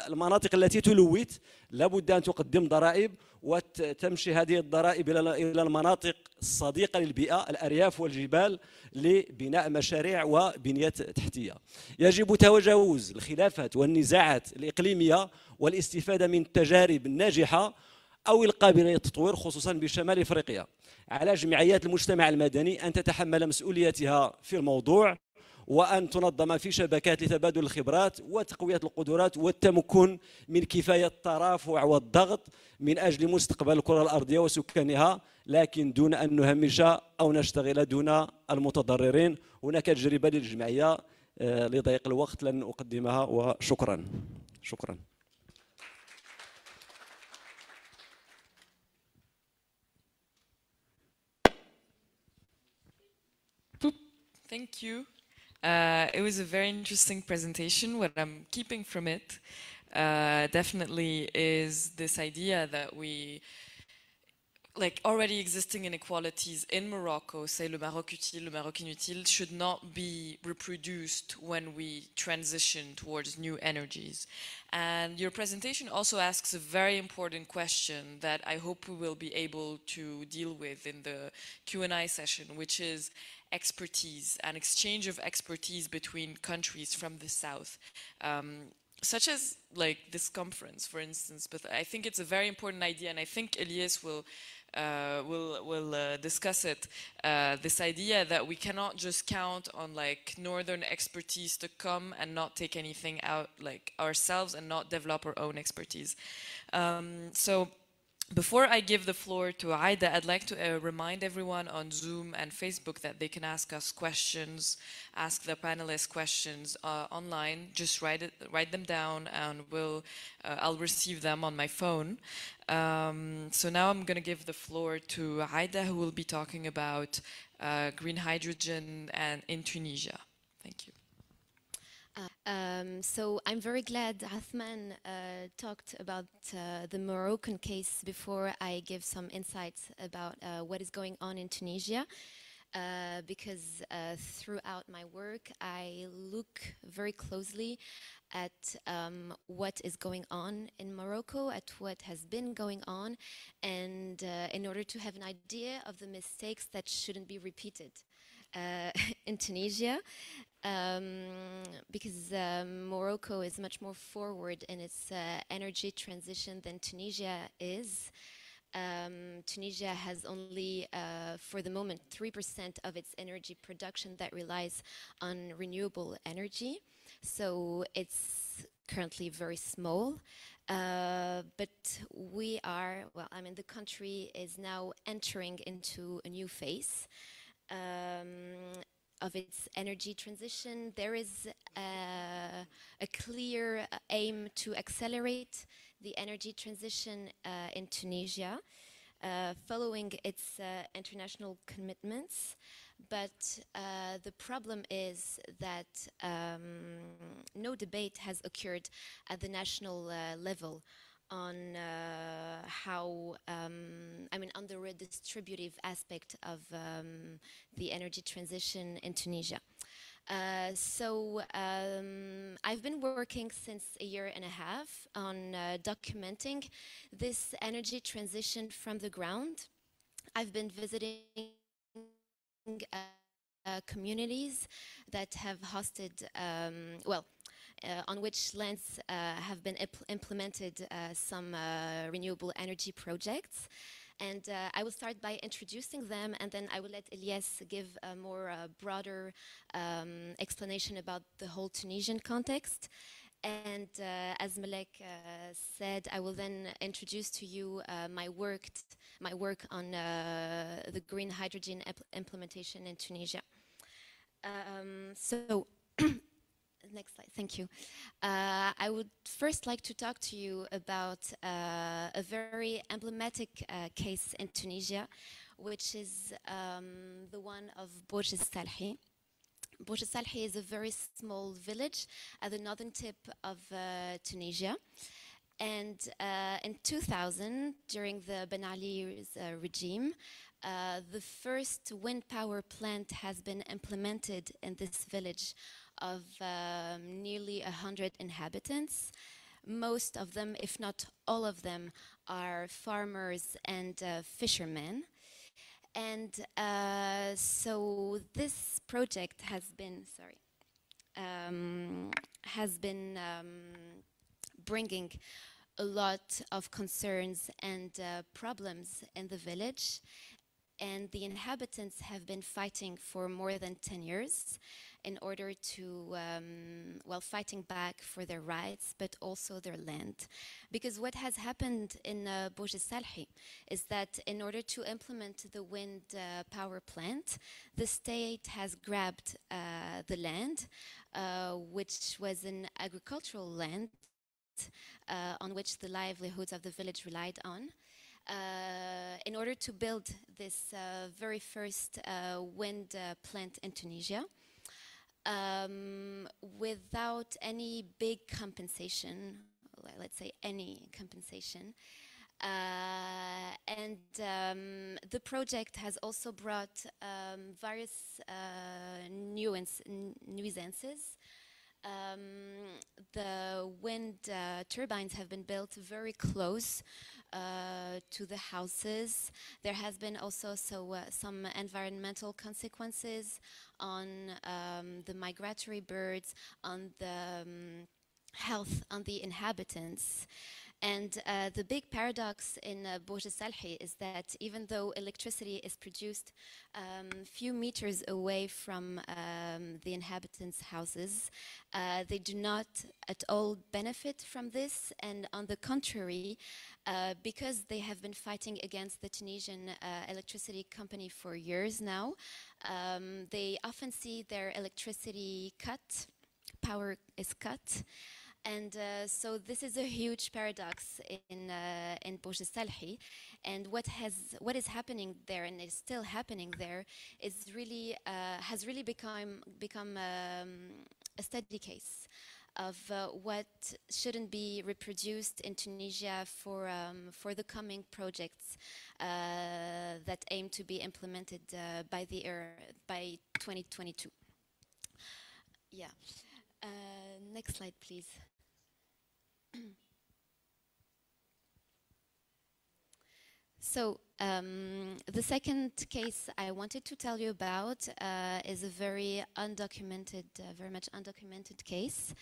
المناطق التي تلوث لابد ان تقدم ضرائب وتمشي هذه الضرائب الى الى المناطق الصديقه للبيئه الارياف والجبال لبناء مشاريع وبنيه تحتيه. يجب تجاوز الخلافات والنزاعات الاقليميه والاستفاده من التجارب الناجحه او القابله للتطوير خصوصا بشمال افريقيا. على جمعيات المجتمع المدني ان تتحمل مسؤوليتها في الموضوع وأن تنظم في شبكات لتبادل الخبرات وتقوية القدرات والتمكن من كفاية الترافع والضغط من أجل مستقبل الكرة الأرضية وسكانها لكن دون أن نهمش أو نشتغل دون المتضررين هناك تجربة للجمعية آه، لضيق الوقت لن أقدمها وشكرا شكرا Thank you. Uh, it was a very interesting presentation. What I'm keeping from it uh, definitely is this idea that we like already existing inequalities in Morocco, say le Maroc utile, le Maroc inutile, should not be reproduced when we transition towards new energies. And your presentation also asks a very important question that I hope we will be able to deal with in the Q&A session, which is expertise, and exchange of expertise between countries from the South. Um, such as like this conference, for instance, but I think it's a very important idea, and I think Elias will uh, we'll, we'll uh, discuss it. Uh, this idea that we cannot just count on like northern expertise to come and not take anything out like ourselves and not develop our own expertise. Um, so before I give the floor to Aida, I'd like to uh, remind everyone on Zoom and Facebook that they can ask us questions, ask the panelists questions uh, online. Just write it, write them down, and we'll uh, I'll receive them on my phone. Um, so now I'm going to give the floor to Aida, who will be talking about uh, green hydrogen and in Tunisia. Thank you. Um, so I'm very glad Athman uh, talked about uh, the Moroccan case before I give some insights about uh, what is going on in Tunisia. Uh, because uh, throughout my work, I look very closely at um, what is going on in Morocco, at what has been going on, and uh, in order to have an idea of the mistakes that shouldn't be repeated. Uh, in Tunisia um, because uh, Morocco is much more forward in its uh, energy transition than Tunisia is. Um, Tunisia has only, uh, for the moment, 3% of its energy production that relies on renewable energy. So it's currently very small. Uh, but we are, well, I mean, the country is now entering into a new phase. Um, of its energy transition, there is a, a clear uh, aim to accelerate the energy transition uh, in Tunisia, uh, following its uh, international commitments. But uh, the problem is that um, no debate has occurred at the national uh, level on uh, how, um, I mean, on the redistributive aspect of um, the energy transition in Tunisia. Uh, so um, I've been working since a year and a half on uh, documenting this energy transition from the ground. I've been visiting uh, communities that have hosted, um, well, uh, on which lands uh, have been implemented uh, some renewable energy projects. And uh, I will start by introducing them, and then I will let Elias give a more uh, broader um, explanation about the whole Tunisian context. And uh, as Malek said, I will then introduce to you my work, my work on the green hydrogen implementation in Tunisia. Um, so. next slide, thank you. Uh, I would first like to talk to you about uh, a very emblematic uh, case in Tunisia, which is um, the one of Bourges Salhi. Bourges Salhi is a very small village at the northern tip of uh, Tunisia. And uh, in 2000, during the Ben Ali uh, regime, the first wind power plant has been implemented in this village of um, nearly 100 inhabitants. Most of them, if not all of them, are farmers and uh, fishermen. And uh, so this project has been, sorry, um, has been um, bringing a lot of concerns and uh, problems in the village and the inhabitants have been fighting for more than 10 years in order to, um, well, fighting back for their rights, but also their land. Because what has happened in uh, Salhi is that in order to implement the wind uh, power plant, the state has grabbed uh, the land, uh, which was an agricultural land uh, on which the livelihoods of the village relied on. Uh, in order to build this uh, very first uh, wind uh, plant in Tunisia um, without any big compensation, let's say any compensation. Uh, and um, the project has also brought um, various uh, nuance, nuisances. Um, the wind uh, turbines have been built very close uh, to the houses. There has been also so uh, some environmental consequences on um, the migratory birds, on the um, health on the inhabitants. And uh, the big paradox in uh, Salhi is that even though electricity is produced um, few meters away from um, the inhabitants' houses, uh, they do not at all benefit from this. And on the contrary, uh, because they have been fighting against the Tunisian uh, electricity company for years now, um, they often see their electricity cut, power is cut. And uh, so this is a huge paradox in uh, in Bouj Salhi, and what has what is happening there and is still happening there is really uh, has really become become um, a study case of uh, what shouldn't be reproduced in Tunisia for um, for the coming projects uh, that aim to be implemented uh, by the by 2022. Yeah. Uh, next slide, please. so um, the second case I wanted to tell you about uh, is a very undocumented, uh, very much undocumented case.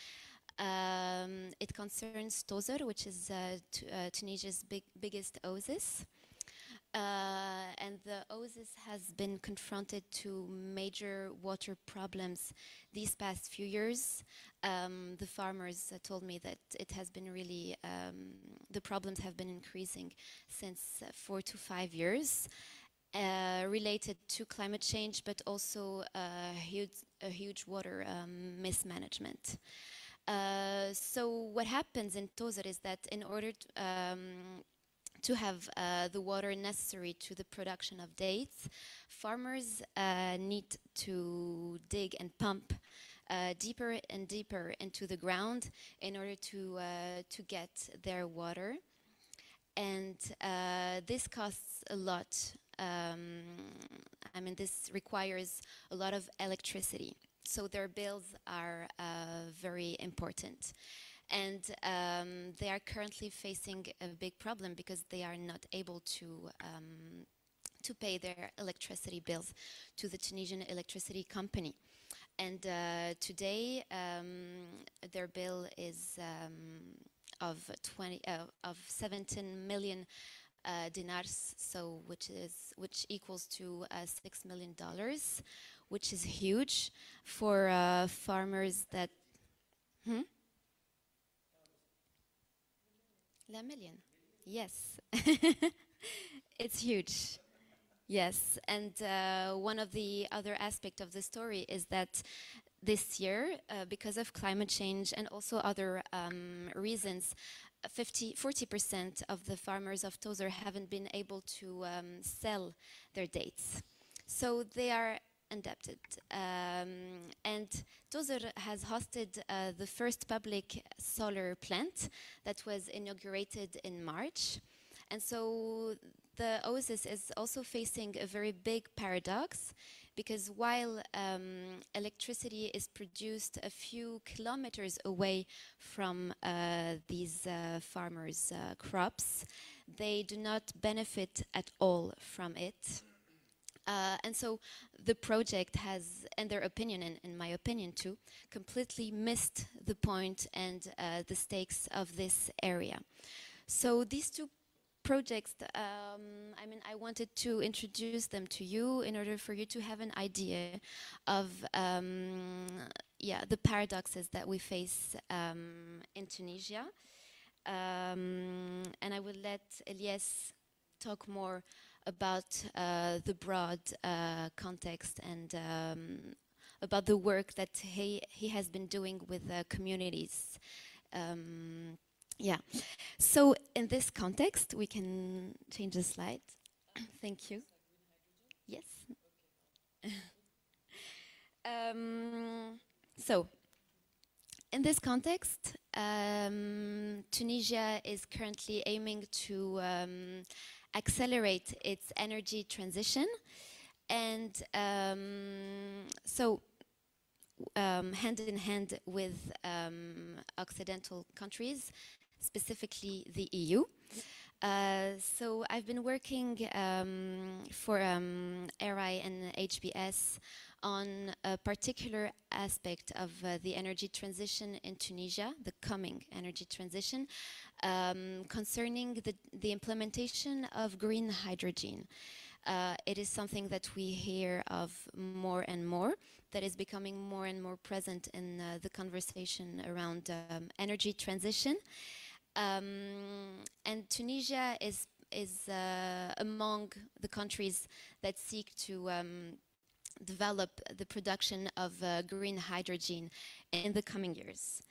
Um, it concerns Tozer, which is uh, uh Tunisia's big, biggest oasis. Uh, and the oasis has been confronted to major water problems these past few years. Um, the farmers uh, told me that it has been really, um, the problems have been increasing since uh, four to five years. Uh, related to climate change, but also uh, huge, a huge water um, mismanagement. Uh, so what happens in Tozer is that in order to, um, to have uh, the water necessary to the production of dates, farmers uh, need to dig and pump uh, deeper and deeper into the ground in order to, uh, to get their water. And uh, this costs a lot. Um, I mean, this requires a lot of electricity. So their bills are uh, very important and um, they are currently facing a big problem because they are not able to um, to pay their electricity bills to the Tunisian electricity company. And uh, today, um, their bill is um, of 20 uh, of 17 million uh, dinars, so which is which equals to uh, six million dollars, which is huge for uh, farmers that. Hmm? La Million. Yes. it's huge. Yes, and uh, one of the other aspects of the story is that this year, uh, because of climate change and also other um, reasons, 50, 40% of the farmers of Tozer haven't been able to um, sell their dates. So they are indebted. Um, and Tozer has hosted uh, the first public solar plant that was inaugurated in March. And so the OSIS is also facing a very big paradox because while um, electricity is produced a few kilometers away from uh, these uh, farmers' uh, crops, they do not benefit at all from it. Uh, and so the project has, in their opinion, and in my opinion too, completely missed the point and uh, the stakes of this area. So these two projects, um, I mean, I wanted to introduce them to you in order for you to have an idea of, um, yeah, the paradoxes that we face um, in Tunisia. Um, and I will let Elias talk more about uh, the broad uh, context and um, about the work that he, he has been doing with uh, communities. Um, yeah, so in this context, we can change the slide. Thank you. Yes. um, so, in this context, um, Tunisia is currently aiming to um, accelerate its energy transition. And um, so, um, hand in hand with um, Occidental countries, specifically the EU. Uh, so I've been working um, for um, ARI and HBS on a particular aspect of uh, the energy transition in Tunisia, the coming energy transition, um, concerning the, the, implementation of green hydrogen. Uh, it is something that we hear of more and more, that is becoming more and more present in uh, the conversation around um, energy transition. Um, and Tunisia is, is uh, among the countries that seek to um, develop the production of uh, green hydrogen in the coming years.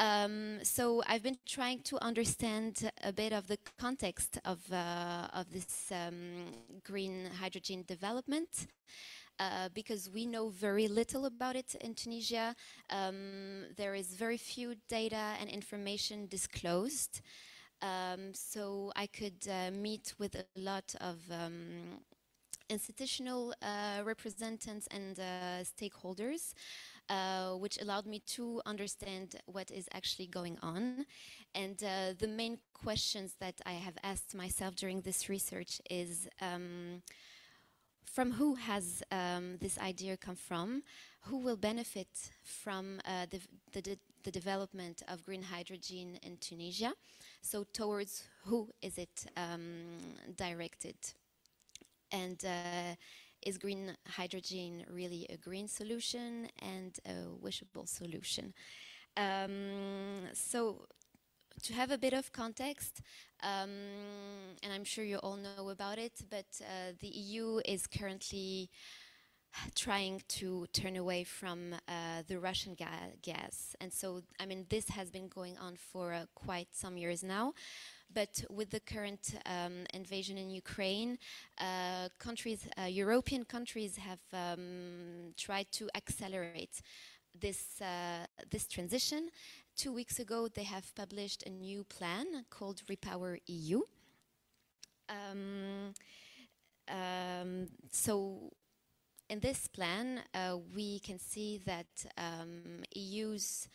Um, so I've been trying to understand a bit of the context of, uh, of this um, green hydrogen development. Uh, because we know very little about it in Tunisia. Um, there is very few data and information disclosed. Um, so I could uh, meet with a lot of um, institutional uh, representatives and uh, stakeholders uh, which allowed me to understand what is actually going on. And uh, the main questions that I have asked myself during this research is um, from who has um, this idea come from? Who will benefit from uh, the, the, the, development of green hydrogen in Tunisia? So towards who is it um, directed? And uh, is green hydrogen really a green solution and a wishable solution? Um, so to have a bit of context, um, and I'm sure you all know about it, but uh, the EU is currently trying to turn away from uh, the Russian ga gas. And so, I mean, this has been going on for uh, quite some years now but with the current um, invasion in Ukraine, uh, countries, uh, European countries have um, tried to accelerate this, uh, this transition. Two weeks ago, they have published a new plan called Repower EU. Um, um, so in this plan, uh, we can see that um, EU's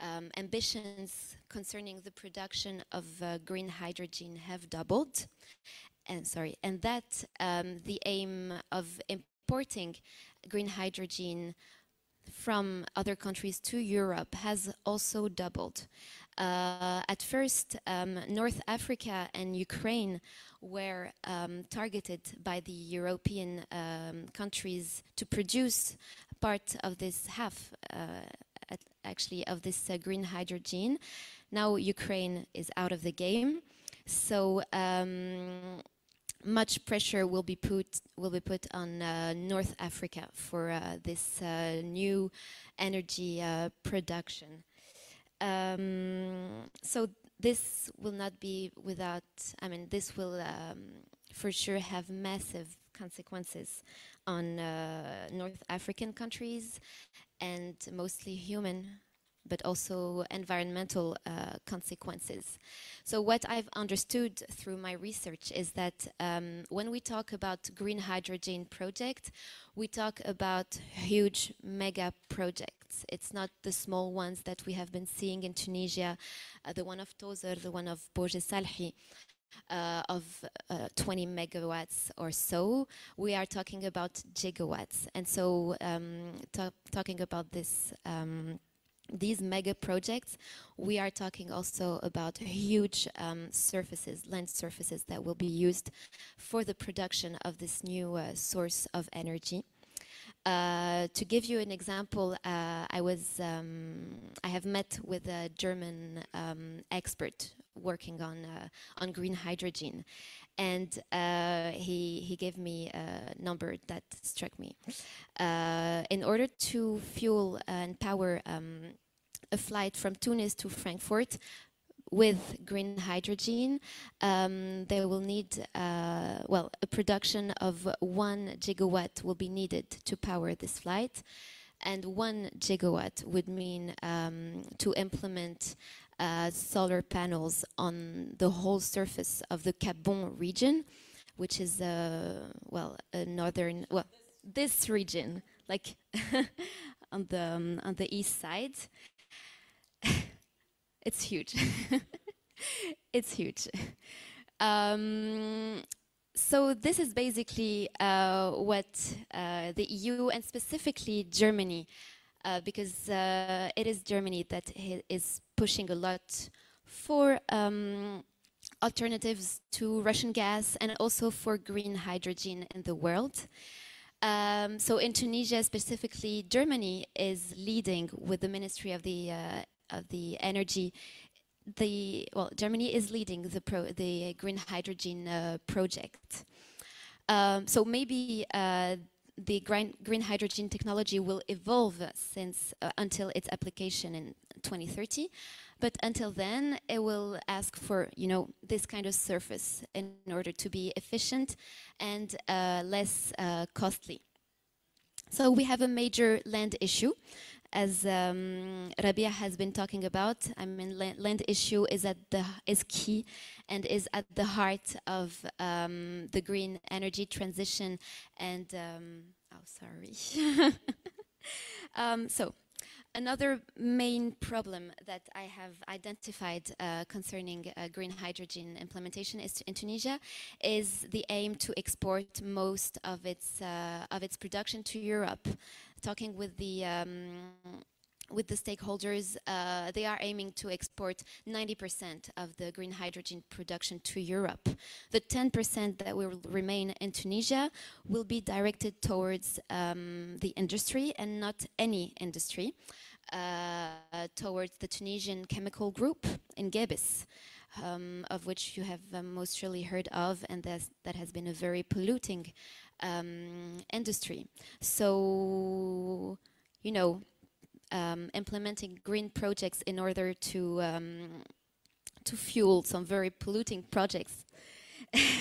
um, ambitions concerning the production of uh, green hydrogen have doubled, and sorry, and that um, the aim of importing green hydrogen from other countries to Europe has also doubled. Uh, at first, um, North Africa and Ukraine were um, targeted by the European um, countries to produce part of this half uh, actually of this uh, green hydrogen. Now Ukraine is out of the game, so um, much pressure will be put will be put on uh, North Africa for uh, this uh, new energy uh, production. Um, so this will not be without. I mean, this will um, for sure have massive consequences on uh, North African countries and mostly human but also environmental uh, consequences. So what I've understood through my research is that um, when we talk about green hydrogen project, we talk about huge mega projects. It's not the small ones that we have been seeing in Tunisia, uh, the one of Tozer, the one of Bourges Salhi uh, of uh, 20 megawatts or so, we are talking about gigawatts. And so um, talking about this, um, these mega projects, we are talking also about huge um, surfaces, land surfaces that will be used for the production of this new uh, source of energy. Uh, to give you an example, uh, I was um, I have met with a German um, expert working on uh, on green hydrogen, and uh, he he gave me a number that struck me. Uh, in order to fuel and power um, a flight from Tunis to Frankfurt, with green hydrogen, um, they will need, uh, well, a production of one gigawatt will be needed to power this flight. And one gigawatt would mean um, to implement uh, solar panels on the whole surface of the Cabon region, which is, uh, well, a northern, well, this region, like on, the, um, on the east side. it's huge. it's huge. Um, so this is basically uh, what uh, the EU and specifically Germany, uh, because uh, it is Germany that is pushing a lot for um, alternatives to Russian gas and also for green hydrogen in the world. Um, so in Tunisia specifically, Germany is leading with the Ministry of the uh, of the Energy. The well, Germany is leading the pro, the green hydrogen uh, project. Um, so maybe uh, the green, green hydrogen technology will evolve since uh, until its application in 2030. But until then, it will ask for you know this kind of surface in order to be efficient and uh, less uh, costly. So we have a major land issue, as um, Rabia has been talking about. I mean, land, issue is at the is key and is at the heart of um, the green energy transition. And um, oh, sorry. Um, so Another main problem that I have identified uh, concerning uh, green hydrogen implementation is in Tunisia is the aim to export most of its uh, of its production to Europe. Talking with the um, with the stakeholders, uh, they are aiming to export 90% of the green hydrogen production to Europe. The 10% that will remain in Tunisia will be directed towards um, the industry and not any industry, uh, towards the Tunisian chemical group in Gebis. Um, of which you have um, most surely heard of, and that has been a very polluting um, industry. So, you know, um, implementing green projects in order to um, to fuel some very polluting projects.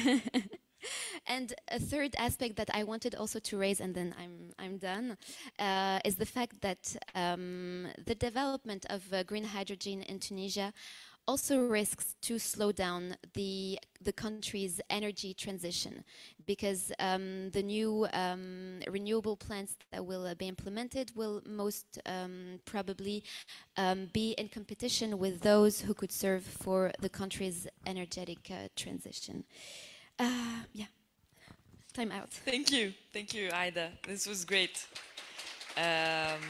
and a third aspect that I wanted also to raise, and then I'm I'm done, uh, is the fact that um, the development of uh, green hydrogen in Tunisia also risks to slow down the the country's energy transition because um, the new um, renewable plants that will uh, be implemented will most um, probably um, be in competition with those who could serve for the country's energetic uh, transition. Uh, yeah, time out. Thank you, thank you, Ida. This was great. Um,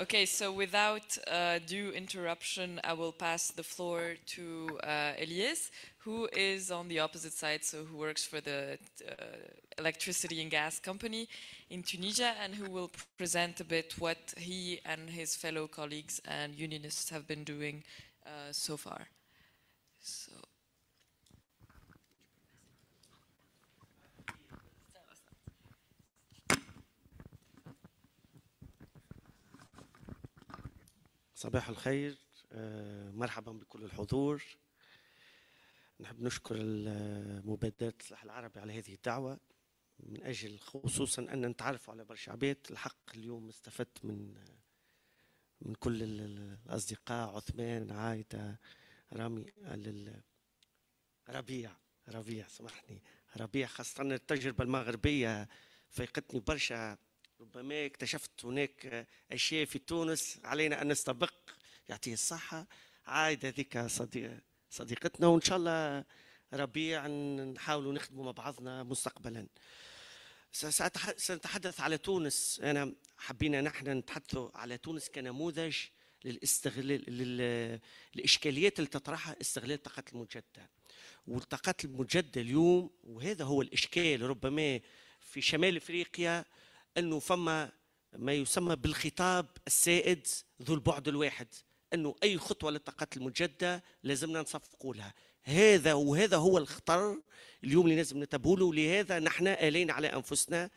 Okay, so without uh, due interruption, I will pass the floor to uh, Elias, who is on the opposite side, so who works for the uh, electricity and gas company in Tunisia, and who will present a bit what he and his fellow colleagues and unionists have been doing uh, so far. صباح الخير آه، مرحبا بكل الحضور نحب نشكر مبادرة الصلاح العربي على هذه الدعوة من أجل خصوصا أن نتعرف على برشا عباد الحق اليوم استفدت من من كل الأصدقاء عثمان عايدة رامي ربيع ربيع سامحني ربيع خاصة التجربة المغربية فيقتني برشا ربما اكتشفت هناك أشياء في تونس علينا أن نستبق يعطيه الصحة عايد هذيك صديق صديقتنا وإن شاء الله ربيع نحاولوا نخدموا مع بعضنا مستقبلا سنتحدث على تونس أنا حبينا نحن نتحدثوا على تونس كنموذج للاستغلال للإشكاليات اللي تطرحها استغلال الطاقات المجددة والطاقات المجددة اليوم وهذا هو الإشكال ربما في شمال إفريقيا انه فما ما يسمى بالخطاب السائد ذو البعد الواحد انه اي خطوه للطاقات المجدده لازمنا نصفقوا لها هذا وهذا هو الخطر اليوم اللي لازم نتبوله لهذا نحن الين على انفسنا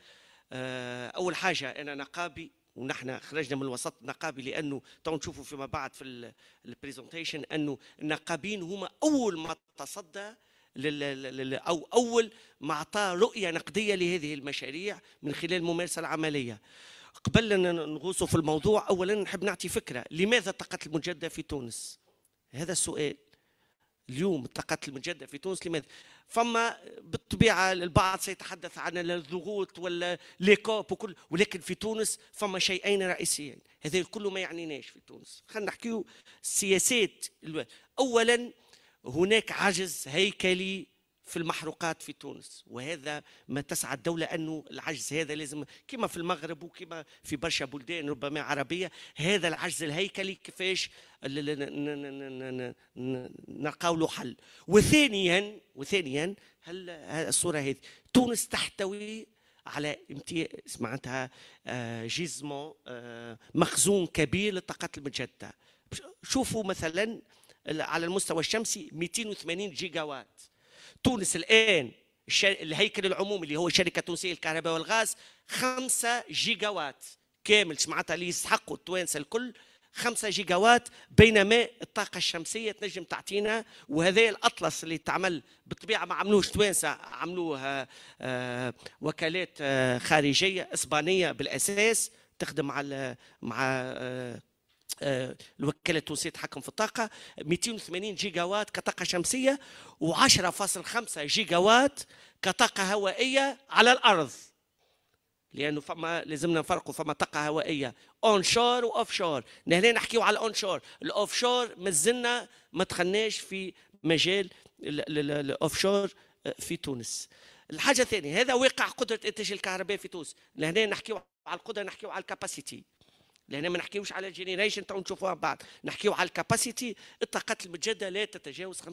آه، اول حاجه انا نقابي ونحن خرجنا من الوسط النقابي لانه تو نشوفوا فيما بعد في البريزنتيشن انه النقابين هما اول ما تصدى أو أول ما أعطاه رؤية نقدية لهذه المشاريع من خلال الممارسة العملية قبل أن نغوص في الموضوع أولا نحب نعطي فكرة لماذا الطاقات المجددة في تونس هذا السؤال اليوم الطاقات المجددة في تونس لماذا فما بالطبيعة البعض سيتحدث عن الضغوط ولا ليكوب وكل ولكن في تونس فما شيئين رئيسيين هذا كله ما يعنيناش في تونس خلينا نحكيو السياسات أولا هناك عجز هيكلي في المحروقات في تونس وهذا ما تسعى الدولة أنه العجز هذا لازم كما في المغرب وكما في برشا بلدان ربما عربية هذا العجز الهيكلي كيفاش نلقاو حل وثانيا وثانيا هل الصورة هذه تونس تحتوي على امتياز معناتها آه، جيزمون آه، مخزون كبير للطاقات المتجددة شوفوا مثلا على المستوى الشمسي 280 جيجا وات تونس الان الهيكل العمومي اللي هو شركه تونسيه للكهرباء والغاز 5 جيجا وات كامل سمعتها اللي يستحقوا التوانسه الكل 5 جيجاوات بينما الطاقة الشمسية تنجم تعطينا وهذا الأطلس اللي تعمل بالطبيعة ما عملوش توانسة عملوه آه، وكالات آه، خارجية إسبانية بالأساس تخدم على مع آه، آه، الوكاله التونسيه تحكم في الطاقه 280 جيجا وات كطاقه شمسيه و10.5 جيجا وات كطاقه هوائيه على الارض لانه فما لازمنا نفرقوا فما طاقه هوائيه اون شور واوف شور لهنا نحكيو على الاون شور الاوف شور مازلنا ما دخلناش في مجال الاوف شور آه، في تونس الحاجه الثانيه هذا واقع قدره انتاج الكهرباء في تونس لهنا نحكيو على القدره نحكيو على الكاباسيتي لهنا ما نحكيوش على الجينيريشن تو نشوفوها بعد نحكيو على الكاباسيتي الطاقات المتجدده لا تتجاوز 5%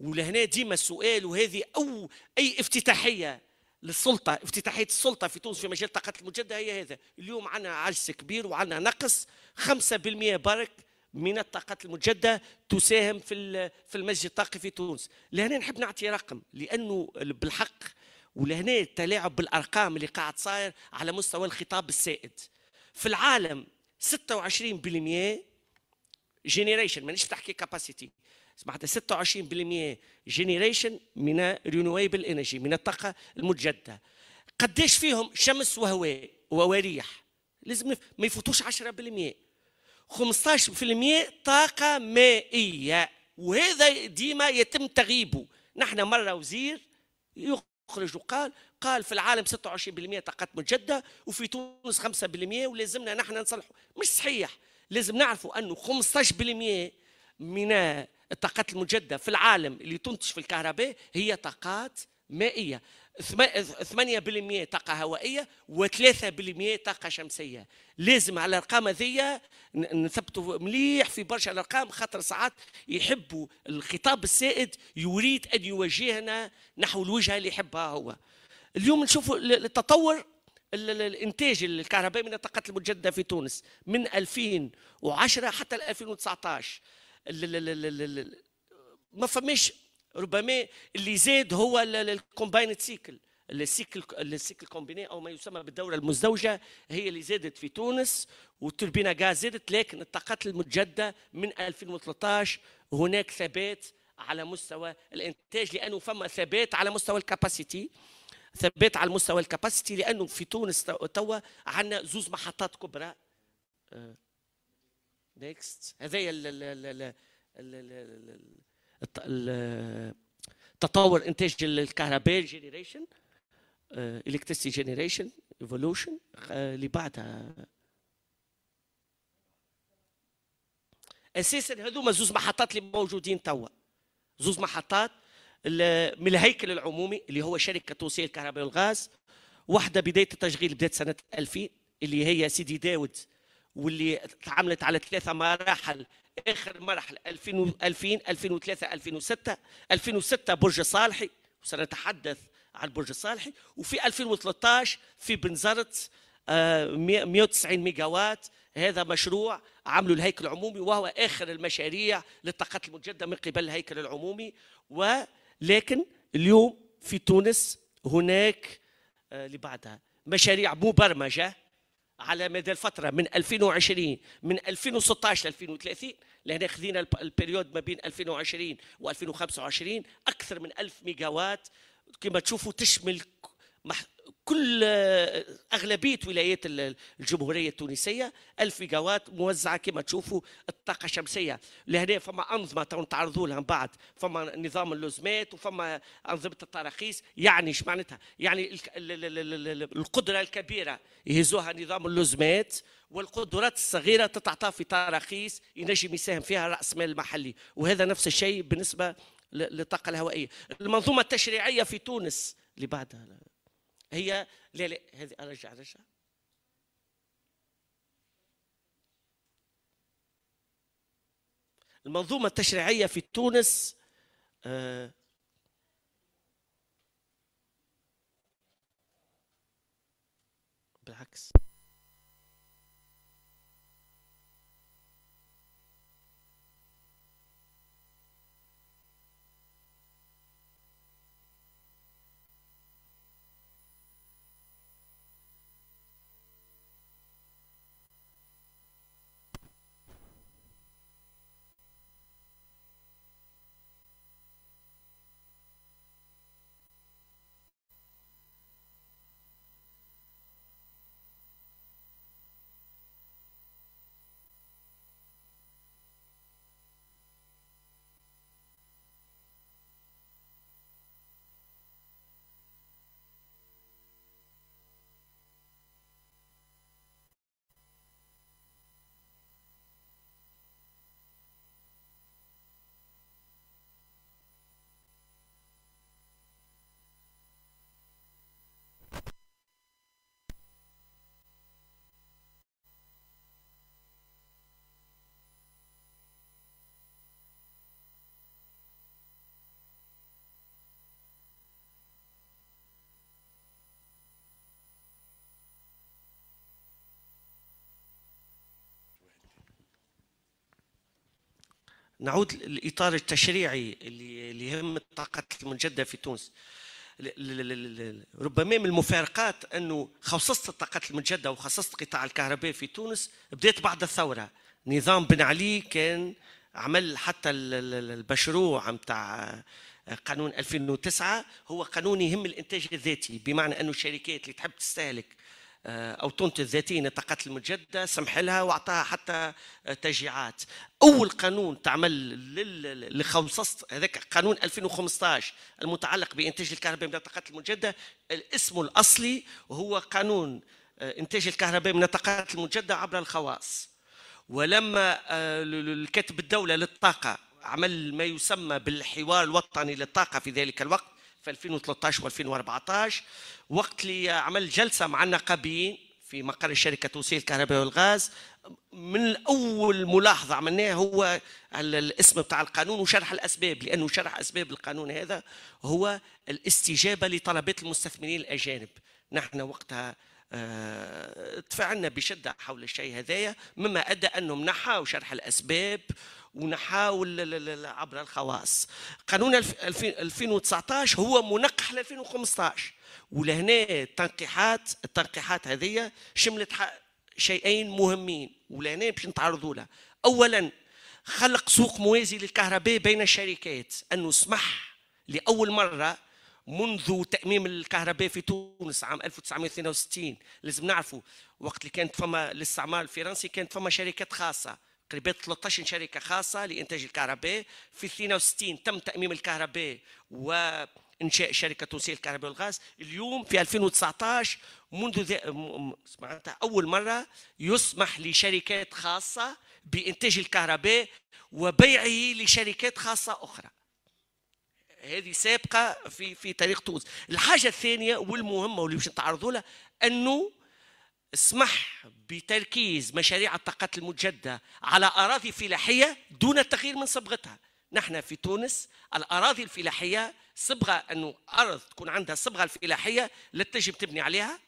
ولهنا ديما السؤال وهذه او اي افتتاحيه للسلطه افتتاحيه السلطه في تونس في مجال الطاقات المتجدده هي هذا اليوم عندنا عجز كبير وعندنا نقص 5% برك من الطاقات المتجدده تساهم في في المسجد الطاقي في تونس لهنا نحب نعطي رقم لانه بالحق ولهنا التلاعب بالارقام اللي قاعد صاير على مستوى الخطاب السائد في العالم 26% جينيريشن مانيش بتحكي كاباسيتي معناتها 26% جينيريشن من رينويبل انرجي من الطاقه المتجدده قديش فيهم شمس وهواء وريح لازم ما يفوتوش 10% 15% طاقة مائية وهذا ديما يتم تغييبه نحن مرة وزير يخرج وقال قال في العالم 26% طاقات مجددة وفي تونس 5% ولازمنا نحن نصلحه مش صحيح لازم نعرفوا أنه 15% من الطاقات المجددة في العالم اللي تنتج في الكهرباء هي طاقات مائية 8% طاقة هوائية و3% طاقة شمسية لازم على الأرقام هذيا نثبتوا مليح في برشا الأرقام خاطر ساعات يحبوا الخطاب السائد يريد أن يوجهنا نحو الوجهة اللي يحبها هو اليوم نشوفوا التطور الانتاج الكهربائي من الطاقات المتجدده في تونس من 2010 حتى 2019 ما فماش ربما اللي زاد هو الكومباين سيكل السيكل السيكل كومبيني او ما يسمى بالدوره المزدوجه هي اللي زادت في تونس والتوربينا غاز زادت لكن الطاقات المتجدده من 2013 هناك ثبات على مستوى الانتاج لانه فما ثبات على مستوى الكاباسيتي ثبات على المستوى الكاباسيتي لانه في تونس توا عندنا زوز محطات كبرى نيكست آه، هذايا تطور انتاج الكهرباء جينيريشن الكتريسيتي جينيريشن ايفولوشن اللي بعدها اساسا هذوما زوز محطات اللي موجودين توا زوز محطات من الهيكل العمومي اللي هو شركه توصيل الكهرباء والغاز واحده بدايه التشغيل بدايه سنه 2000 اللي هي سيدي داود واللي تعاملت على ثلاثه مراحل اخر مرحله 2000 2003 2006 2006 برج صالحي وسنتحدث عن برج صالحي وفي 2013 في بنزرت 190 آه، ميجاوات هذا مشروع عمله الهيكل العمومي وهو اخر المشاريع للطاقات المتجدده من قبل الهيكل العمومي و لكن اليوم في تونس هناك اللي آه، مشاريع مبرمجه على مدى الفتره من 2020 من 2016 ل 2030 لهنا خذينا البريود ما بين 2020 و 2025 اكثر من 1000 ميجاوات كما تشوفوا تشمل كل أغلبية ولايات الجمهورية التونسية ألف ميجاوات موزعة كما تشوفوا الطاقة الشمسية لهنا فما أنظمة تعرضوا لها من بعد فما نظام اللزمات وفما أنظمة التراخيص يعني إيش معناتها يعني القدرة الكبيرة يهزوها نظام اللزمات والقدرات الصغيرة تتعطى في تراخيص ينجم يساهم فيها رأس مال المحلي وهذا نفس الشيء بالنسبة للطاقة الهوائية المنظومة التشريعية في تونس اللي بعدها هي لا لا هذه ارجع ارجع المنظومة التشريعية في تونس آه بالعكس نعود للاطار التشريعي اللي اللي يهم الطاقات المنجده في تونس ربما من المفارقات انه خصصت الطاقات المنجده وخصصت قطاع الكهرباء في تونس بدات بعد الثوره نظام بن علي كان عمل حتى المشروع نتاع آه، قانون 2009 هو قانون يهم الانتاج الذاتي بمعنى انه الشركات اللي تحب تستهلك آه، او تونت الذاتيه نطاقات المجده سمح لها واعطاها حتى آه، تشجيعات اول قانون تعمل لخمسة هذاك قانون 2015 المتعلق بانتاج الكهرباء من نطاقات المجده الاسم الاصلي هو قانون آه، انتاج الكهرباء من نطاقات المجده عبر الخواص ولما الكاتب الدوله للطاقه عمل ما يسمى بالحوار الوطني للطاقه في ذلك الوقت في 2013 و2014 وقت اللي عمل جلسه مع النقابيين في مقر الشركه توصيل الكهرباء والغاز من اول ملاحظه عملناها هو الاسم بتاع القانون وشرح الاسباب لانه شرح اسباب القانون هذا هو الاستجابه لطلبات المستثمرين الاجانب نحن وقتها آه، تفاعلنا بشده حول الشيء هذايا مما ادى انه منحها وشرح الاسباب ونحاول عبر الخواص قانون 2019 هو منقح ل 2015 ولهنا التنقيحات التنقيحات هذه شملت شيئين مهمين ولهنا باش نتعرضوا لها اولا خلق سوق موازي للكهرباء بين الشركات انه سمح لاول مره منذ تأميم الكهرباء في تونس عام 1962 لازم نعرفوا وقت اللي كانت فما الاستعمار الفرنسي كانت فما شركات خاصة تقريبا 13 شركه خاصه لانتاج الكهرباء في 62 تم تاميم الكهرباء وانشاء شركه توصيل الكهرباء والغاز اليوم في 2019 منذ معناتها اول مره يسمح لشركات خاصه بانتاج الكهرباء وبيعه لشركات خاصه اخرى هذه سابقه في في تاريخ تونس الحاجه الثانيه والمهمه واللي باش نتعرضوا لها انه اسمح بتركيز مشاريع الطاقات المتجدده على أراضي فلاحية دون التغيير من صبغتها نحن في تونس الأراضي الفلاحية صبغة أنه أرض تكون عندها صبغة الفلاحية لا تنجم تبني عليها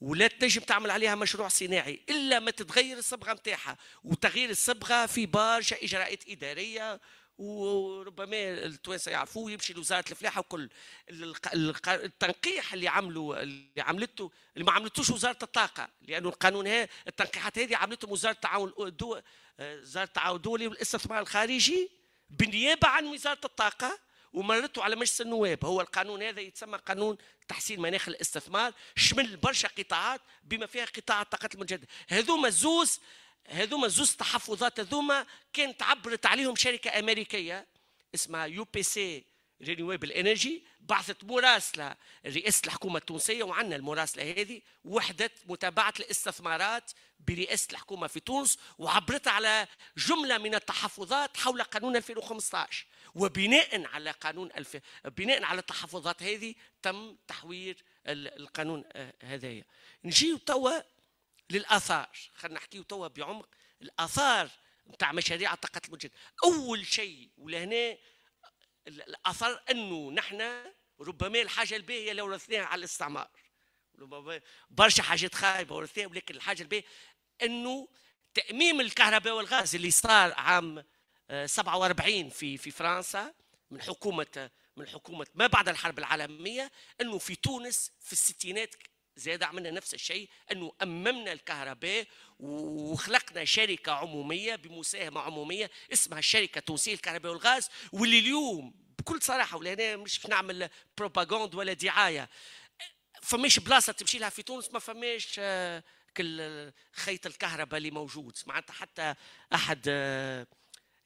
ولا تنجم تعمل عليها مشروع صناعي إلا ما تتغير الصبغة متاعها وتغيير الصبغة في برشا إجراءات إدارية وربما التوانسه يعرفوه يمشي لوزاره الفلاحه وكل التنقيح اللي عملوا اللي عملته اللي ما عملتوش وزاره الطاقه لانه القانون ها التنقيحات هذه عملته وزاره التعاون الدول وزاره التعاون الدولي والاستثمار الخارجي بالنيابه عن وزاره الطاقه ومرته على مجلس النواب هو القانون هذا يتسمى قانون تحسين مناخ الاستثمار شمل برشا قطاعات بما فيها قطاع الطاقات المتجدده هذوما زوز هذوما زوز تحفظات هذوما كانت عبرت عليهم شركه امريكيه اسمها يو بي سي رينيوابل انرجي بعثت مراسله رئاسه الحكومه التونسيه وعندنا المراسله هذه وحده متابعه الاستثمارات برئاسه الحكومه في تونس وعبرت على جمله من التحفظات حول قانون 2015 وبناء على قانون الف... بناء على التحفظات هذه تم تحوير القانون آه، هذايا نجي توا للاثار خلينا نحكيو توا بعمق الاثار نتاع مشاريع الطاقات المتجدده اول شيء ولهنا الاثر انه نحن ربما الحاجه الباهيه اللي ورثناها على الاستعمار برشا حاجات خايبه ورثناها ولكن الحاجه الباهيه انه تاميم الكهرباء والغاز اللي صار عام 47 آه، في في فرنسا من حكومه من حكومه ما بعد الحرب العالميه انه في تونس في الستينات زاد عملنا نفس الشيء انه اممنا الكهرباء وخلقنا شركه عموميه بمساهمه عموميه اسمها الشركه التونسيه للكهرباء والغاز واللي اليوم بكل صراحه ولا مش نعمل بروباغوند ولا دعايه فماش بلاصه تمشي لها في تونس ما فماش آه، كل خيط الكهرباء اللي موجود معناتها حتى احد آه،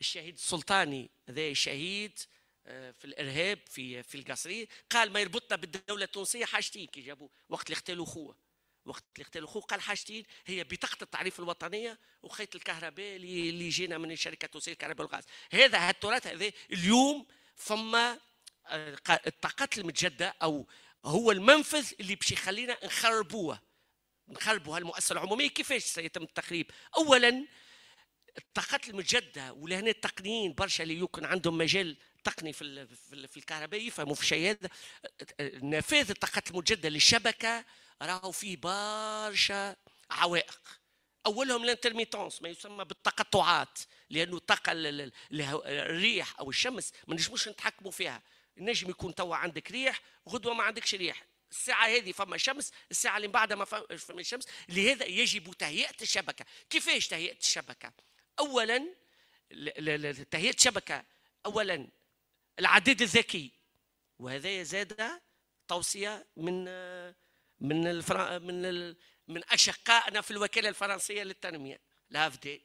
الشهيد السلطاني ذا الشهيد آه، في الارهاب في في القصريه قال ما يربطنا بالدوله التونسيه حاجتين كي جابوا وقت اللي اغتالوا خوه وقت اللي اغتالوا خوه قال حاجتين هي بطاقه التعريف الوطنيه وخيط الكهرباء اللي جينا من الشركه التونسيه للكهرباء والغاز هذا التراث هذا اليوم فما آه، الطاقات المتجدده او هو المنفذ اللي باش يخلينا نخربوه نخربوا هالمؤسسه العموميه كيفاش سيتم التخريب؟ اولا الطاقات المتجدده ولهنا التقنيين برشا اللي يمكن عندهم مجال التقني في في الكهرباء يفهموا في الشيء هذا نفاذ الطاقات المتجدده للشبكه راهو فيه برشا عوائق اولهم الانترميتونس ما يسمى بالتقطعات لانه الطاقه الريح او الشمس ما نجموش نتحكموا فيها النجم يكون توا عندك ريح غدوه ما عندكش ريح الساعة هذه فما شمس، الساعة اللي بعدها ما فما شمس، لهذا يجب تهيئة الشبكة، كيفاش تهيئة الشبكة؟ أولاً تهيئة الشبكة أولاً العديد الذكي وهذا زاد توصيه من من الفرا... من ال... من اشقائنا في الوكاله الفرنسيه للتنميه لافدي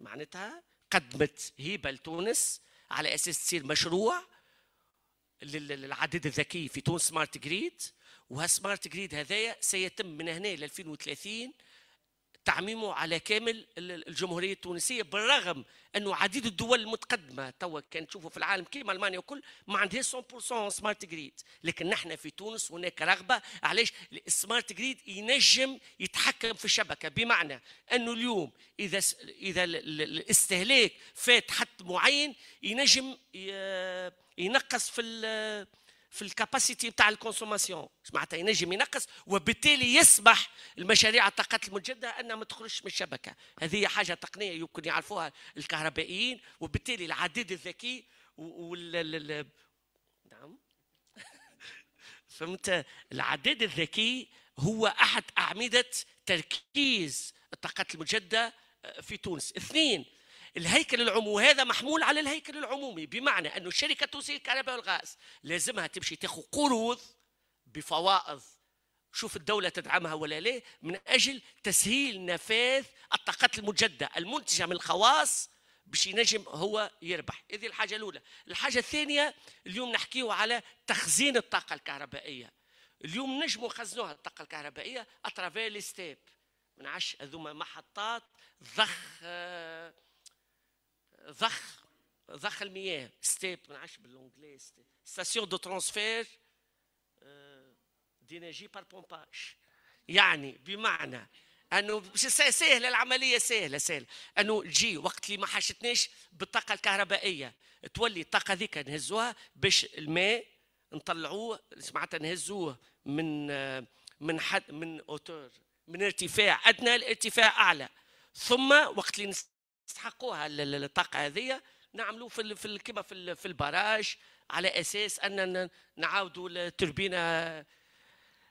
معناتها قدمت هبه لتونس على اساس تصير مشروع للعديد الذكي في تونس سمارت جريد وهالسمارت جريد هذايا سيتم من هنا ل 2030 تعميمه على كامل الجمهوريه التونسيه بالرغم انه عديد الدول المتقدمه توا كان تشوفوا في العالم كيما المانيا وكل ما عندهاش 100% سمارت جريد لكن نحن في تونس هناك رغبه علاش السمارت جريد ينجم يتحكم في الشبكه بمعنى انه اليوم اذا اذا الاستهلاك فات حد معين ينجم ينقص في في الكاباسيتي بتاع الكونسوماسيون معناتها ينجم ينقص وبالتالي يسمح المشاريع الطاقات المجدده انها ما تخرجش من الشبكه هذه حاجه تقنيه يمكن يعرفوها الكهربائيين وبالتالي العديد الذكي وال نعم فهمت العداد الذكي هو احد اعمده تركيز الطاقات المجدده في تونس اثنين الهيكل العمومي وهذا محمول على الهيكل العمومي بمعنى أن شركة توصيل الكهرباء والغاز لازمها تمشي تاخذ قروض بفوائض شوف الدولة تدعمها ولا لا من أجل تسهيل نفاذ الطاقات المجددة المنتجة من الخواص باش ينجم هو يربح هذه الحاجة الأولى الحاجة الثانية اليوم نحكيه على تخزين الطاقة الكهربائية اليوم نجموا نخزنوها الطاقة الكهربائية أترافير ستيب من عش هذوما محطات ضخ آه، ضخ ضخ المياه ستيب من نعرفش بالانجلي ستاسيون دو ترانسفير دينيجي بار بومباج يعني بمعنى انه سهله العمليه سهله سهله انه تجي وقت اللي ما حاشتناش بالطاقه الكهربائيه تولي الطاقه ذيك نهزوها باش الماء نطلعوه سمعت نهزوه من من حد من اوتور من ارتفاع ادنى لارتفاع اعلى ثم وقت اللي استحقوها الطاقه هذه نعملوا في في كما في في البراج على اساس اننا نعاودوا التوربينه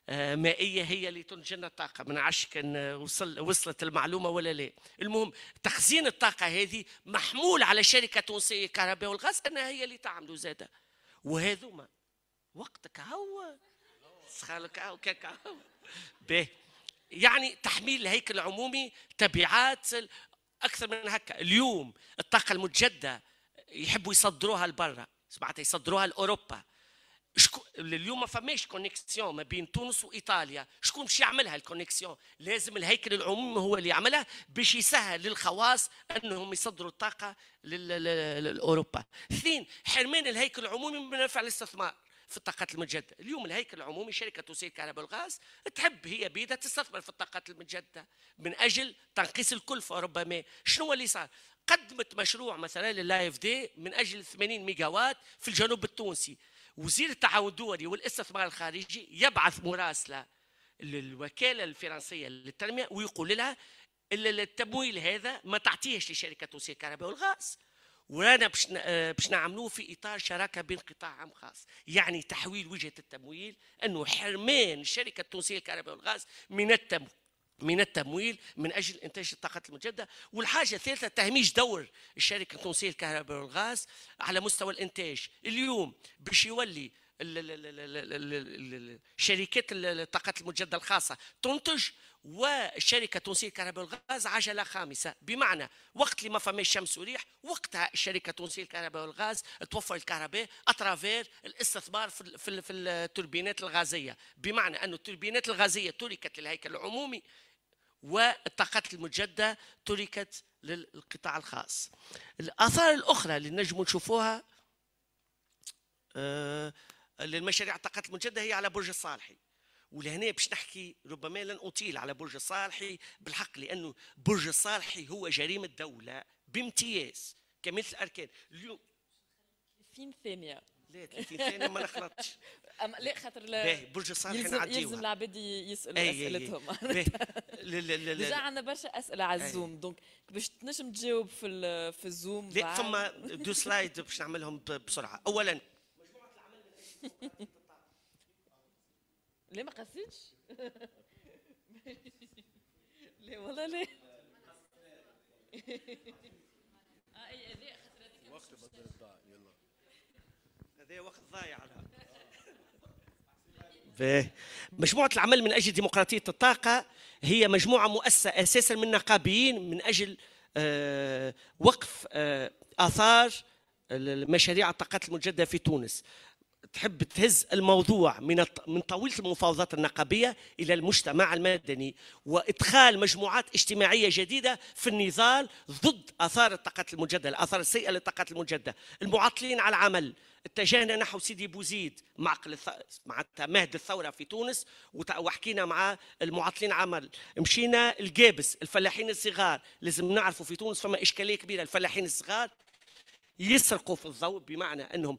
آه، مائيه هي اللي تنتج لنا الطاقه ما نعرفش كان وصل وصلت المعلومه ولا لا المهم تخزين الطاقه هذه محمول على شركه تونسيه الكهرباء والغاز انها هي اللي تعملوا زاده وهذوما وقتك هو سخالك هو كاك هو يعني تحميل الهيكل العمومي تبعات اكثر من هكا اليوم الطاقه المتجدده يحبوا يصدروها لبرا سمعت يصدروها لاوروبا شكو اليوم ما فماش كونيكسيون ما بين تونس وايطاليا شكون باش يعملها الكونيكسيون لازم الهيكل العمومي هو اللي يعملها باش يسهل للخواص انهم يصدروا الطاقه لاوروبا اثنين حرمان الهيكل العمومي من نفع الاستثمار في الطاقات المتجددة اليوم الهيكل العمومي شركة توصيل كهرباء والغاز تحب هي بيدها تستثمر في الطاقات المتجددة من أجل تنقيص الكلفة ربما شنو اللي صار قدمت مشروع مثلا للايف دي من أجل 80 ميجاوات في الجنوب التونسي وزير التعاون الدولي والاستثمار الخارجي يبعث مراسلة للوكالة الفرنسية للتنمية ويقول لها التمويل هذا ما تعطيهش لشركة توصيل كهرباء والغاز ورانا باش آه، باش نعملوه في اطار شراكه بين قطاع عام خاص، يعني تحويل وجهه التمويل انه حرمان الشركه التونسيه للكهرباء والغاز من التمويل من التمويل من اجل انتاج الطاقات المتجدده والحاجه الثالثه تهميش دور الشركه التونسيه للكهرباء والغاز على مستوى الانتاج، اليوم باش يولي شركات الطاقات المتجدده الخاصه تنتج والشركه تونسيه للكهرباء والغاز عجله خامسه بمعنى وقت اللي ما فماش شمس وريح وقتها الشركه التونسيه للكهرباء والغاز توفر الكهرباء اترافير الاستثمار في في, التوربينات الغازيه بمعنى أن التوربينات الغازيه تركت للهيكل العمومي والطاقات المتجدده تركت للقطاع الخاص الاثار الاخرى اللي نجم نشوفوها أه للمشاريع الطاقات المتجدده هي على برج الصالحي ولهنا باش نحكي ربما لن اطيل على برج الصالحي بالحق لانه برج الصالحي هو جريمه دوله بامتياز كمثل الاركان اليوم 30 ثانيه لا 30 ثانيه ما نخلطش اما لا خاطر برج الصالح نعديوها يلزم العباد يسالوا اسئلتهم ديجا عندنا برشا اسئله على الزوم دونك باش تنجم تجاوب في في الزوم لا ثم دو سلايد باش نعملهم بسرعه اولا ليه ما قصيتش ليه والله ليه اه إيه، إيه، إيه، وقت بدل الضاع يلا هذا وقت ضايع مجموعة العمل من أجل ديمقراطية الطاقة هي مجموعة مؤسسة أساسا من نقابيين من أجل آه، وقف آه، آثار مشاريع الطاقات المتجددة في تونس تحب تهز الموضوع من من طاوله المفاوضات النقابيه الى المجتمع المدني وادخال مجموعات اجتماعيه جديده في النضال ضد اثار الطاقه المجدده، الاثار السيئه للطاقه المجدده، المعطلين على العمل، اتجهنا نحو سيدي بوزيد معقل مع مهد الثوره في تونس وحكينا مع المعطلين عمل مشينا الجابس الفلاحين الصغار لازم نعرفوا في تونس فما اشكاليه كبيره الفلاحين الصغار يسرقوا في الضوء بمعنى انهم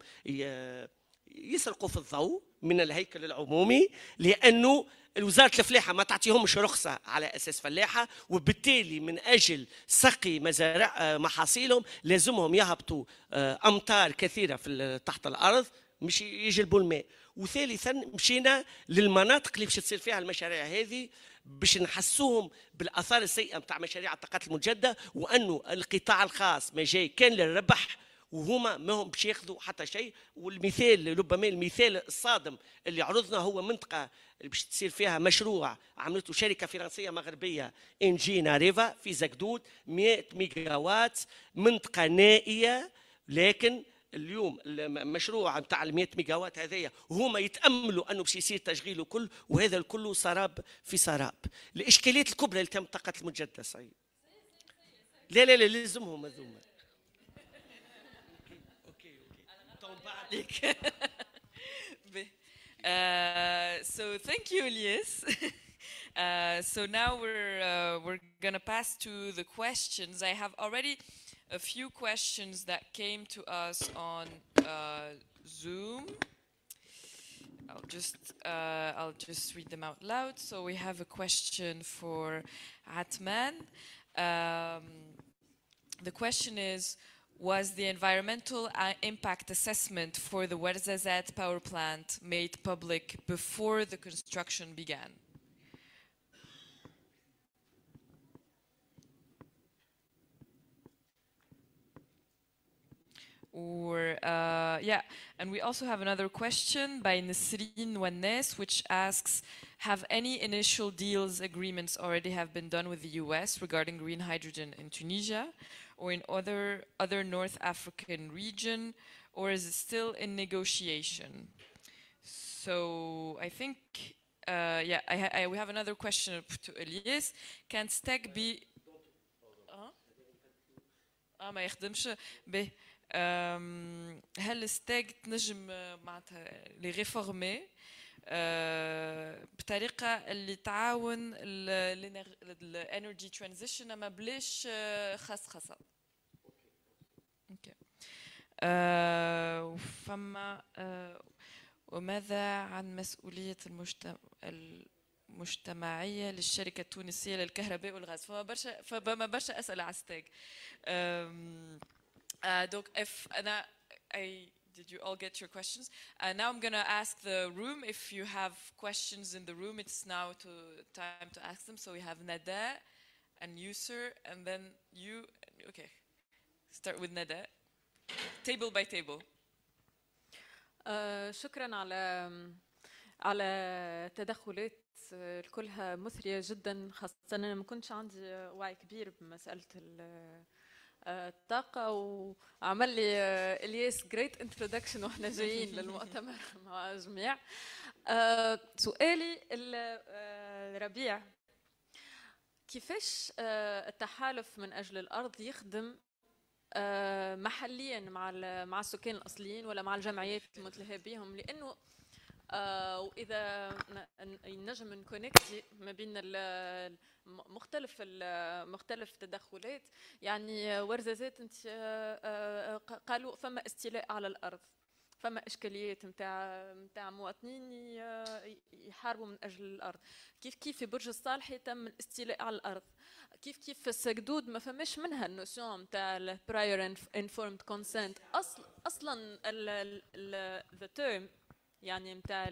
يسرقوا في الضوء من الهيكل العمومي لانه وزاره الفلاحه ما تعطيهمش رخصه على اساس فلاحه وبالتالي من اجل سقي مزارع آه، محاصيلهم لازمهم يهبطوا آه، امطار كثيره في تحت الارض مش يجلبوا الماء وثالثا مشينا للمناطق اللي باش تصير فيها المشاريع هذه باش نحسوهم بالاثار السيئه نتاع مشاريع الطاقات المتجدده وانه القطاع الخاص ما جاي كان للربح وهما ما هم باش ياخذوا حتى شيء والمثال ربما المثال الصادم اللي عرضنا هو منطقه اللي باش تصير فيها مشروع عملته شركه فرنسيه مغربيه جي ناريفا في زكدود 100 ميجاوات منطقه نائيه لكن اليوم المشروع نتاع ال 100 ميجاوات هذايا هما يتاملوا انه باش يصير تشغيله كل وهذا الكل سراب في سراب الاشكاليات الكبرى اللي تم طاقه المتجدده صحيح لا لا لا لازمهم هذوما uh, so thank you, Elias. Uh, so now we're uh, we're gonna pass to the questions. I have already a few questions that came to us on uh, Zoom. I'll just uh, I'll just read them out loud. So we have a question for Atman. Um, the question is was the environmental uh, impact assessment for the Werzazat power plant made public before the construction began? Or, uh, yeah, and we also have another question by Nasrin Wannes, which asks, have any initial deals agreements already have been done with the US regarding green hydrogen in Tunisia? or in other, other North African region, or is it still in negotiation? So I think, uh, yeah, I, I, we have another question to Elias. Can STEG be... اه يخدمش باهي هل ستاج تنجم معناتها لي ريفورمي آه، بطريقه اللي تعاون الانرجي ترانزيشن ما بلاش آه، خاص اوكي آه، وفما وماذا عن مسؤوليه المجتمع المجتمعيه للشركه التونسيه للكهرباء والغاز فما برشا فما برشا اسئله على ستيك دونك اف انا اي Did you all get your questions? Uh, now I'm going to ask the room if you have questions in the room. It's now to time to ask them. So we have Nada and you, sir, and then you. Okay, start with Nada. Table by table. Uh, شكرا على um, على تدخلات uh, الكلها مثرية جدا خاصة أنا ما كنتش عندي وعي كبير بمسألة الطاقة وعمل لي آه، الياس جريت انتروداكشن واحنا جايين للمؤتمر مع الجميع آه، سؤالي الربيع آه، كيفاش التحالف من اجل الارض يخدم محليا مع مع السكان الاصليين ولا مع الجمعيات المتلهى بهم لانه آه، واذا نجم نكونكتي ما بين مختلف مختلف التدخلات يعني ورزازات انت آه، آه، قالوا فما استيلاء على الارض فما اشكاليات نتاع نتاع مواطنين يحاربوا من اجل الارض كيف كيف في برج الصالحي تم الاستيلاء على الارض كيف كيف في السكدود ما فماش منها النوسيون نتاع البراير انفورمد كونسنت اصلا اصلا ذا تيرم يعني متاع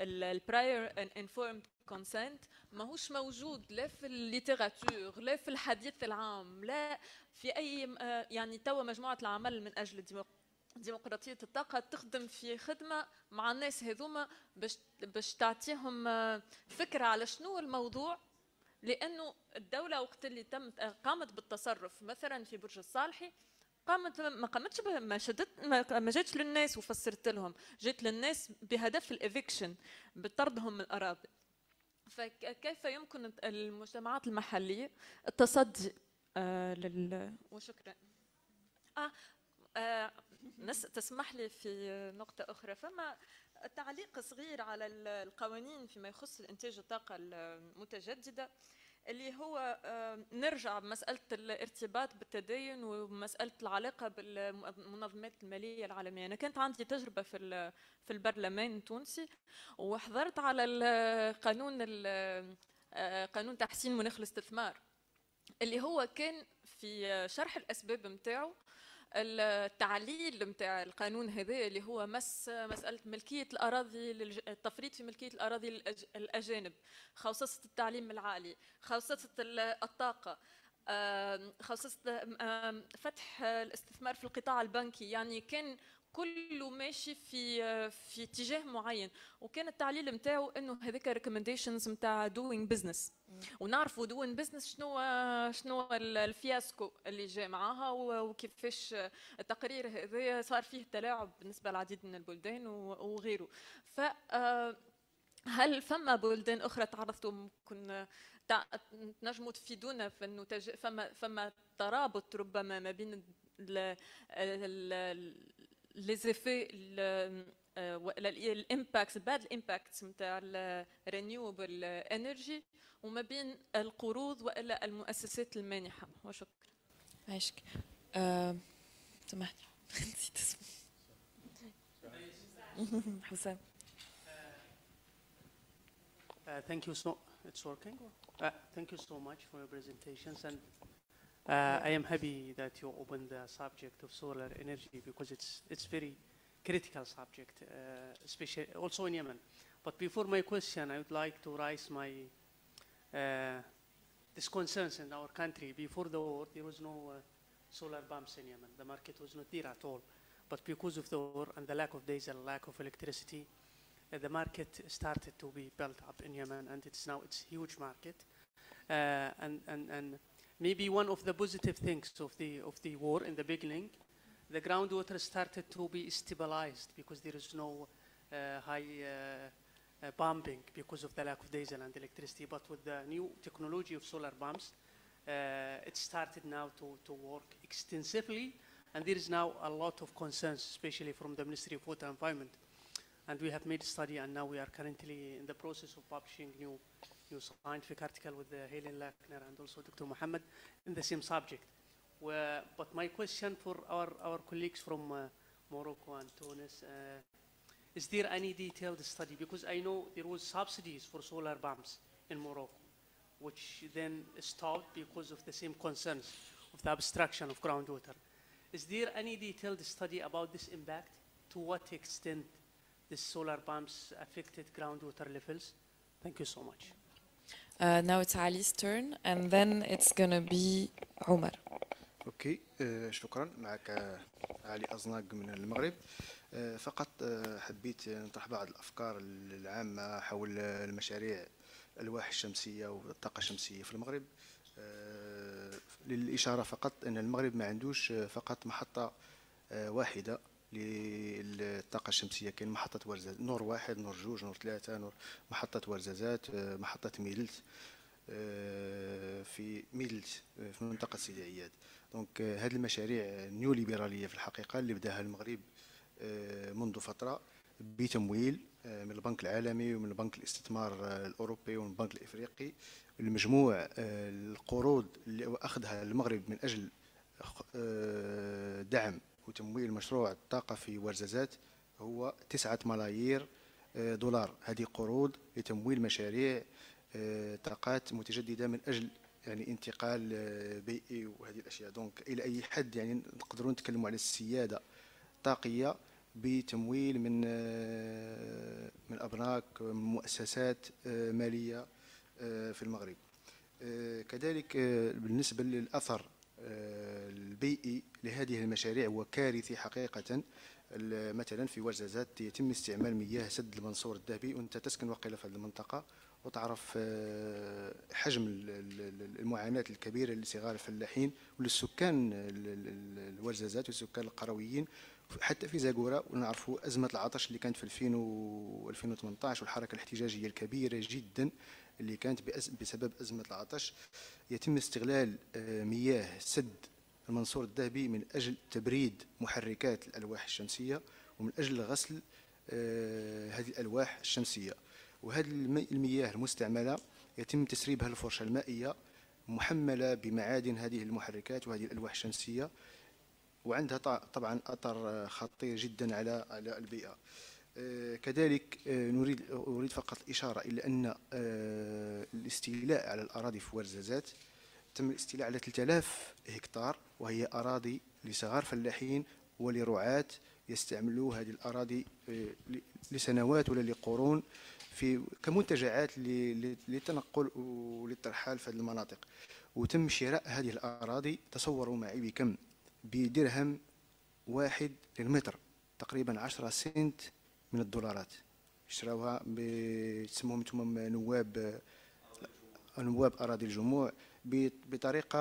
البراير انفورمد كونسنت ماهوش موجود لا في الليتيراتور لا في الحديث العام لا في اي آه، يعني توا مجموعه العمل من اجل الديمقراطيه ديمقراطية الطاقة تخدم في خدمة مع الناس هذوما باش باش تعطيهم آه، فكرة على شنو الموضوع لأنه الدولة وقت اللي تم آه، قامت بالتصرف مثلا في برج الصالحي قامت ما قامتش ما شدت ما جاتش للناس وفسرت لهم جات للناس بهدف الافيكشن بطردهم من الاراضي فكيف يمكن المجتمعات المحليه التصدي آه لل وشكرا آه, آه نس تسمح لي في نقطه اخرى فما تعليق صغير على القوانين فيما يخص انتاج الطاقه المتجدده آه اللي هو نرجع بمسألة الارتباط بالتدين ومسألة العلاقة بالمنظمات المالية العالمية أنا كانت عندي تجربة في في البرلمان التونسي وحضرت على القانون آه، قانون تحسين مناخ الاستثمار اللي هو كان في شرح الأسباب متاعه التعليل نتاع القانون هذا اللي هو مس مساله ملكيه الاراضي التفريط في ملكيه الاراضي الاجانب خاصه التعليم العالي خاصه الطاقه خاصة فتح الاستثمار في القطاع البنكي يعني كان كله ماشي في آه، في اتجاه معين وكان التعليل نتاعو انه هذاك ريكومنديشنز نتاع دوينغ بزنس ونعرفوا دوينغ بزنس شنو شنو الفياسكو اللي جاء معاها وكيفاش التقرير هذا صار فيه تلاعب بالنسبه لعديد من البلدان وغيره ف آه، هل فما بلدان اخرى تعرضتوا ممكن تنجموا تفيدونا في انه فما فما ترابط ربما ما بين ال ال les effets le, الامباكت باد الامباكت نتاع الرينيوبل انرجي وما بين القروض والا المؤسسات المانحه وشكرا عشك آه، سمحت نسيت اسمه حسام uh, thank you so it's working uh, thank you so much for your presentations and Uh, I am happy that you opened the subject of solar energy because it's it's very critical subject, uh, especially also in Yemen. But before my question, I would like to raise my uh, disconcerns in our country. Before the war, there was no uh, solar pumps in Yemen. The market was not there at all. But because of the war and the lack of diesel, lack of electricity, uh, the market started to be built up in Yemen, and it's now it's huge market. Uh, and and and maybe one of the positive things of the, of the war in the beginning, the groundwater started to be stabilized because there is no uh, high uh, uh, pumping because of the lack of diesel and electricity. But with the new technology of solar pumps, uh, it started now to, to work extensively. And there is now a lot of concerns, especially from the Ministry of Water and Environment. And we have made a study, and now we are currently in the process of publishing new you scientific article with uh, Helen Lackner and also Dr. Muhammad in the same subject. Where, but my question for our, our colleagues from uh, Morocco and Tunis, uh, is there any detailed study? Because I know there was subsidies for solar pumps in Morocco, which then stopped because of the same concerns of the abstraction of groundwater. Is there any detailed study about this impact? To what extent the solar pumps affected groundwater levels? Thank you so much. Uh, now it's Ali's turn and then it's gonna be عمر. اوكي uh, شكرا معك uh, علي ازناق من المغرب uh, فقط حبيت نطرح بعض الافكار العامه حول المشاريع الواح الشمسيه والطاقه الشمسيه في المغرب للاشاره فقط ان المغرب ما عندوش فقط محطه واحده للطاقه الشمسيه كاين محطه ورزاز نور واحد نور جوج نور ثلاثه نور محطه ورزازات آه، محطه ميلت آه، في ميلت آه، في منطقه سيدي عياد دونك هذه المشاريع نيو ليبراليه في الحقيقه اللي بداها المغرب منذ فتره بتمويل من البنك العالمي ومن بنك الاستثمار الاوروبي ومن البنك الافريقي المجموع القروض اللي اخذها المغرب من اجل دعم وتمويل مشروع الطاقة في ورزازات هو 9 ملايير آه، دولار هذه قروض لتمويل مشاريع آه، طاقات متجددة من أجل يعني انتقال آه، بيئي وهذه الأشياء دونك إلى أي حد يعني نقدروا نتكلموا على السيادة الطاقية بتمويل من من أبناك من مؤسسات مالية في المغرب كذلك بالنسبة للأثر البيئي لهذه المشاريع هو كارثي حقيقة مثلا في وجزات يتم استعمال مياه سد المنصور الذهبي وانت تسكن وقيله في هذه المنطقه وتعرف آه، حجم المعاناه الكبيره لصغار الفلاحين وللسكان الورزازات والسكان القرويين حتى في زاكورا ونعرفوا ازمه العطش اللي كانت في 2000 و 2018 والحركه الاحتجاجيه الكبيره جدا اللي كانت بسبب أزمة العطش يتم استغلال آه، مياه سد المنصور الذهبي من أجل تبريد محركات الألواح الشمسية ومن أجل غسل آه، هذه الألواح الشمسية وهذه المياه المستعملة يتم تسريبها الفرشة المائية محملة بمعادن هذه المحركات وهذه الألواح الشمسية وعندها طبعا أثر خطير جدا على على البيئة آه، كذلك آه، نريد اريد فقط الاشاره الى ان آه، الاستيلاء على الاراضي في ورزازات تم الاستيلاء على 3000 هكتار وهي اراضي لصغار فلاحين ولرعاة يستعملوا هذه الاراضي لسنوات ولا لقرون في كمنتجعات للتنقل وللترحال في هذه المناطق وتم شراء هذه الاراضي تصوروا معي بكم بدرهم واحد للمتر تقريبا 10 سنت من الدولارات اشتراوها تسموهم انتم نواب نواب اراضي الجموع بطريقه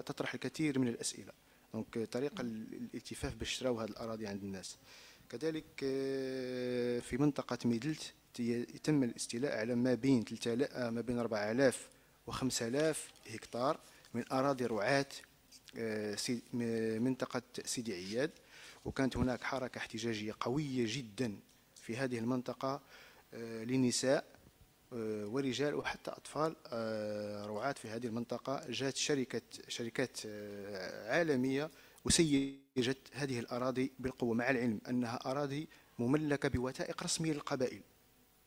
تطرح الكثير من الاسئله دونك طريقه الالتفاف باش شراو هذه الاراضي عند الناس كذلك آه، في منطقه ميدلت يتم الاستيلاء على ما بين 3000 آه، ما بين 4000 و 5000 هكتار من اراضي رعاه آه، منطقه سيدي عياد وكانت هناك حركة احتجاجية قوية جدا في هذه المنطقة آه، لنساء آه، ورجال وحتى أطفال رعاة في هذه المنطقة جاءت شركة شركات آه، عالمية وسيجت هذه الأراضي بالقوة مع العلم أنها أراضي مملكة بوثائق رسمية للقبائل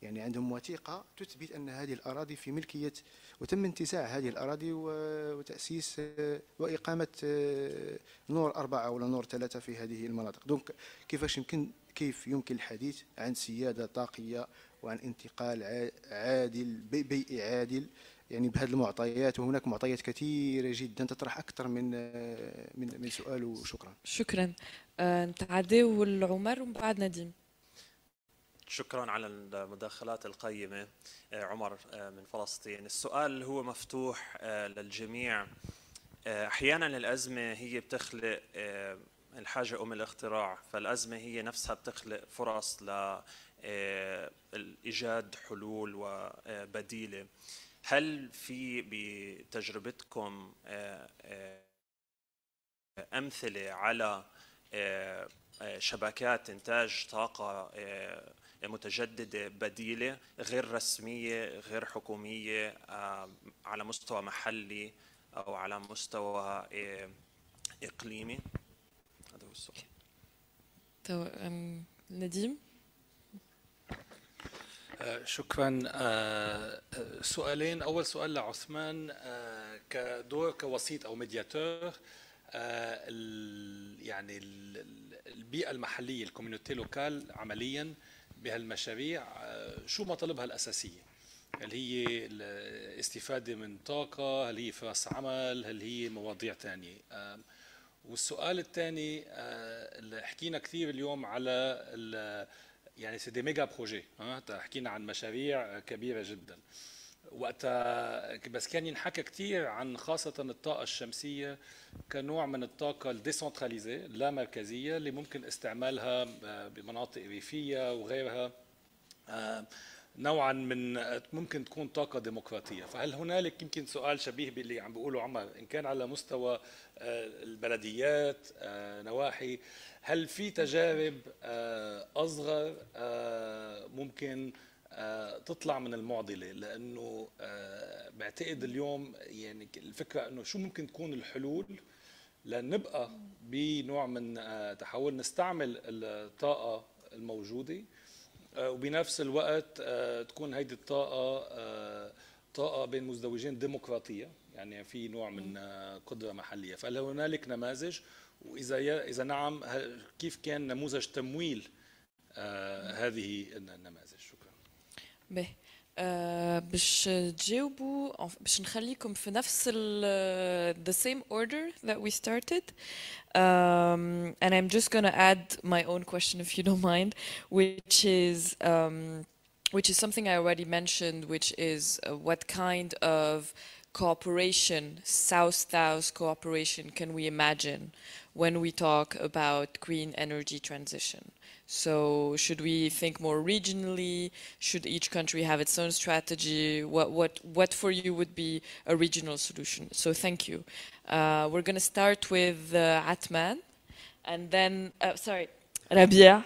يعني عندهم وثيقة تثبت أن هذه الأراضي في ملكية وتم انتزاع هذه الأراضي وتأسيس آه، وإقامة آه، نور أربعة ولا نور ثلاثة في هذه المناطق دونك كيفاش يمكن كيف يمكن الحديث عن سيادة طاقية وعن انتقال عادل بيئي عادل يعني بهذه المعطيات وهناك معطيات كثيرة جدا تطرح أكثر من آه، من من سؤال وشكرا شكرا نتعداو لعمر ومن بعد نديم شكرا على المداخلات القيمة آه، عمر آه، من فلسطين السؤال هو مفتوح آه، للجميع أحيانا الأزمة هي بتخلق الحاجة أم الاختراع فالأزمة هي نفسها بتخلق فرص لإيجاد حلول وبديلة هل في بتجربتكم أمثلة على شبكات إنتاج طاقة متجدده بديله غير رسميه غير حكوميه آه، على مستوى محلي او على مستوى آه، اقليمي هذا هو السؤال تو نديم آه، شكرا سؤالين اول سؤال لعثمان كدور كوسيط او ميدياتور يعني البيئه المحليه الكوميونيتي لوكال عمليا بهالمشاريع آه، شو مطالبها الأساسية؟ هل هي الاستفادة من طاقة؟ هل هي فرص عمل؟ هل هي مواضيع ثانية؟ والسؤال الثاني آه، اللي حكينا كثير اليوم على يعني سي دي ميجا بروجي حكينا عن مشاريع كبيرة جداً وقت بس كان ينحكى كثير عن خاصة الطاقة الشمسية كنوع من الطاقة الديسنتراليزي لا مركزية اللي ممكن استعمالها آه، بمناطق ريفية وغيرها آه، نوعا من ممكن تكون طاقة ديمقراطية فهل هنالك يمكن سؤال شبيه باللي عم بيقوله عمر إن كان على مستوى آه، البلديات نواحي هل في تجارب أصغر ممكن آه، تطلع من المعضله لانه آه، بعتقد اليوم يعني الفكره انه شو ممكن تكون الحلول لنبقى بنوع من آه، تحول نستعمل الطاقه الموجوده وبنفس الوقت تكون هيدي الطاقه طاقه بين مزدوجين ديمقراطيه يعني في نوع من قدره محليه فهل هنالك نماذج واذا اذا نعم كيف كان نموذج تمويل هذه النماذج به باش تجاوبوا باش نخليكم في نفس ال the same order that we started um, and I'm just gonna add my own question if you don't mind which is um, which is something I already mentioned which is uh, what kind of cooperation south-south cooperation can we imagine when we talk about green energy transition so should we think more regionally? Should each country have its own strategy? What, what, what for you would be a regional solution? So thank you. Uh, we're going to start with uh, Atman and then, uh, sorry, Rabia.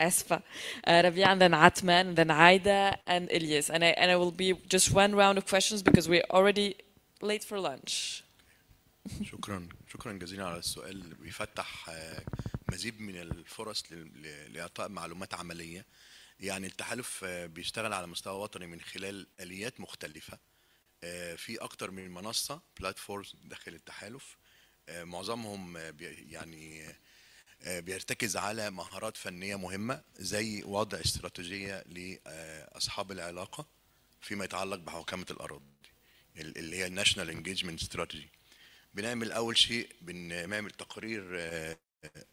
Asfa, uh, Rabia, and then Atman, and then Aida, and Elias. And I, and I will be just one round of questions because we're already late for lunch. شكرا شكرا جزيلا على السؤال بيفتح مزيد من الفرص لاعطاء معلومات عمليه يعني التحالف بيشتغل على مستوى وطني من خلال اليات مختلفه آه، في اكتر من منصه بلاتفورمز داخل التحالف آه، معظمهم يعني آه، بيرتكز على مهارات فنيه مهمه زي وضع استراتيجيه لاصحاب العلاقه فيما يتعلق بحوكمه الاراضي اللي هي الناشونال انجيجمنت استراتيجي بنعمل اول شيء بنعمل تقرير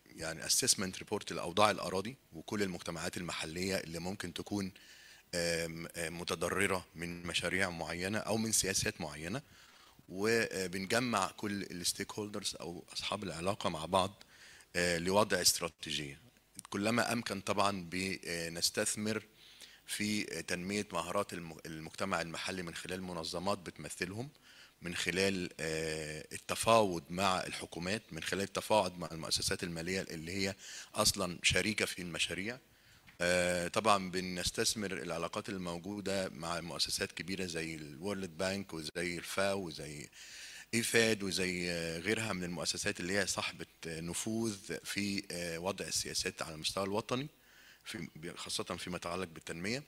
يعني اسسمنت ريبورت لاوضاع الاراضي وكل المجتمعات المحليه اللي ممكن تكون متضرره من مشاريع معينه او من سياسات معينه وبنجمع كل الستيك هولدرز او اصحاب العلاقه مع بعض آه، لوضع استراتيجيه كلما امكن طبعا بنستثمر آه، في تنميه مهارات المجتمع المحلي من خلال منظمات بتمثلهم من خلال آه، التفاوض مع الحكومات من خلال التفاوض مع المؤسسات المالية اللي هي أصلا شريكة في المشاريع آه، طبعا بنستثمر العلاقات الموجودة مع مؤسسات كبيرة زي الورلد بانك وزي الفاو وزي ايفاد وزي آه، غيرها من المؤسسات اللي هي صاحبة نفوذ في وضع السياسات على المستوى الوطني في خاصة فيما يتعلق بالتنمية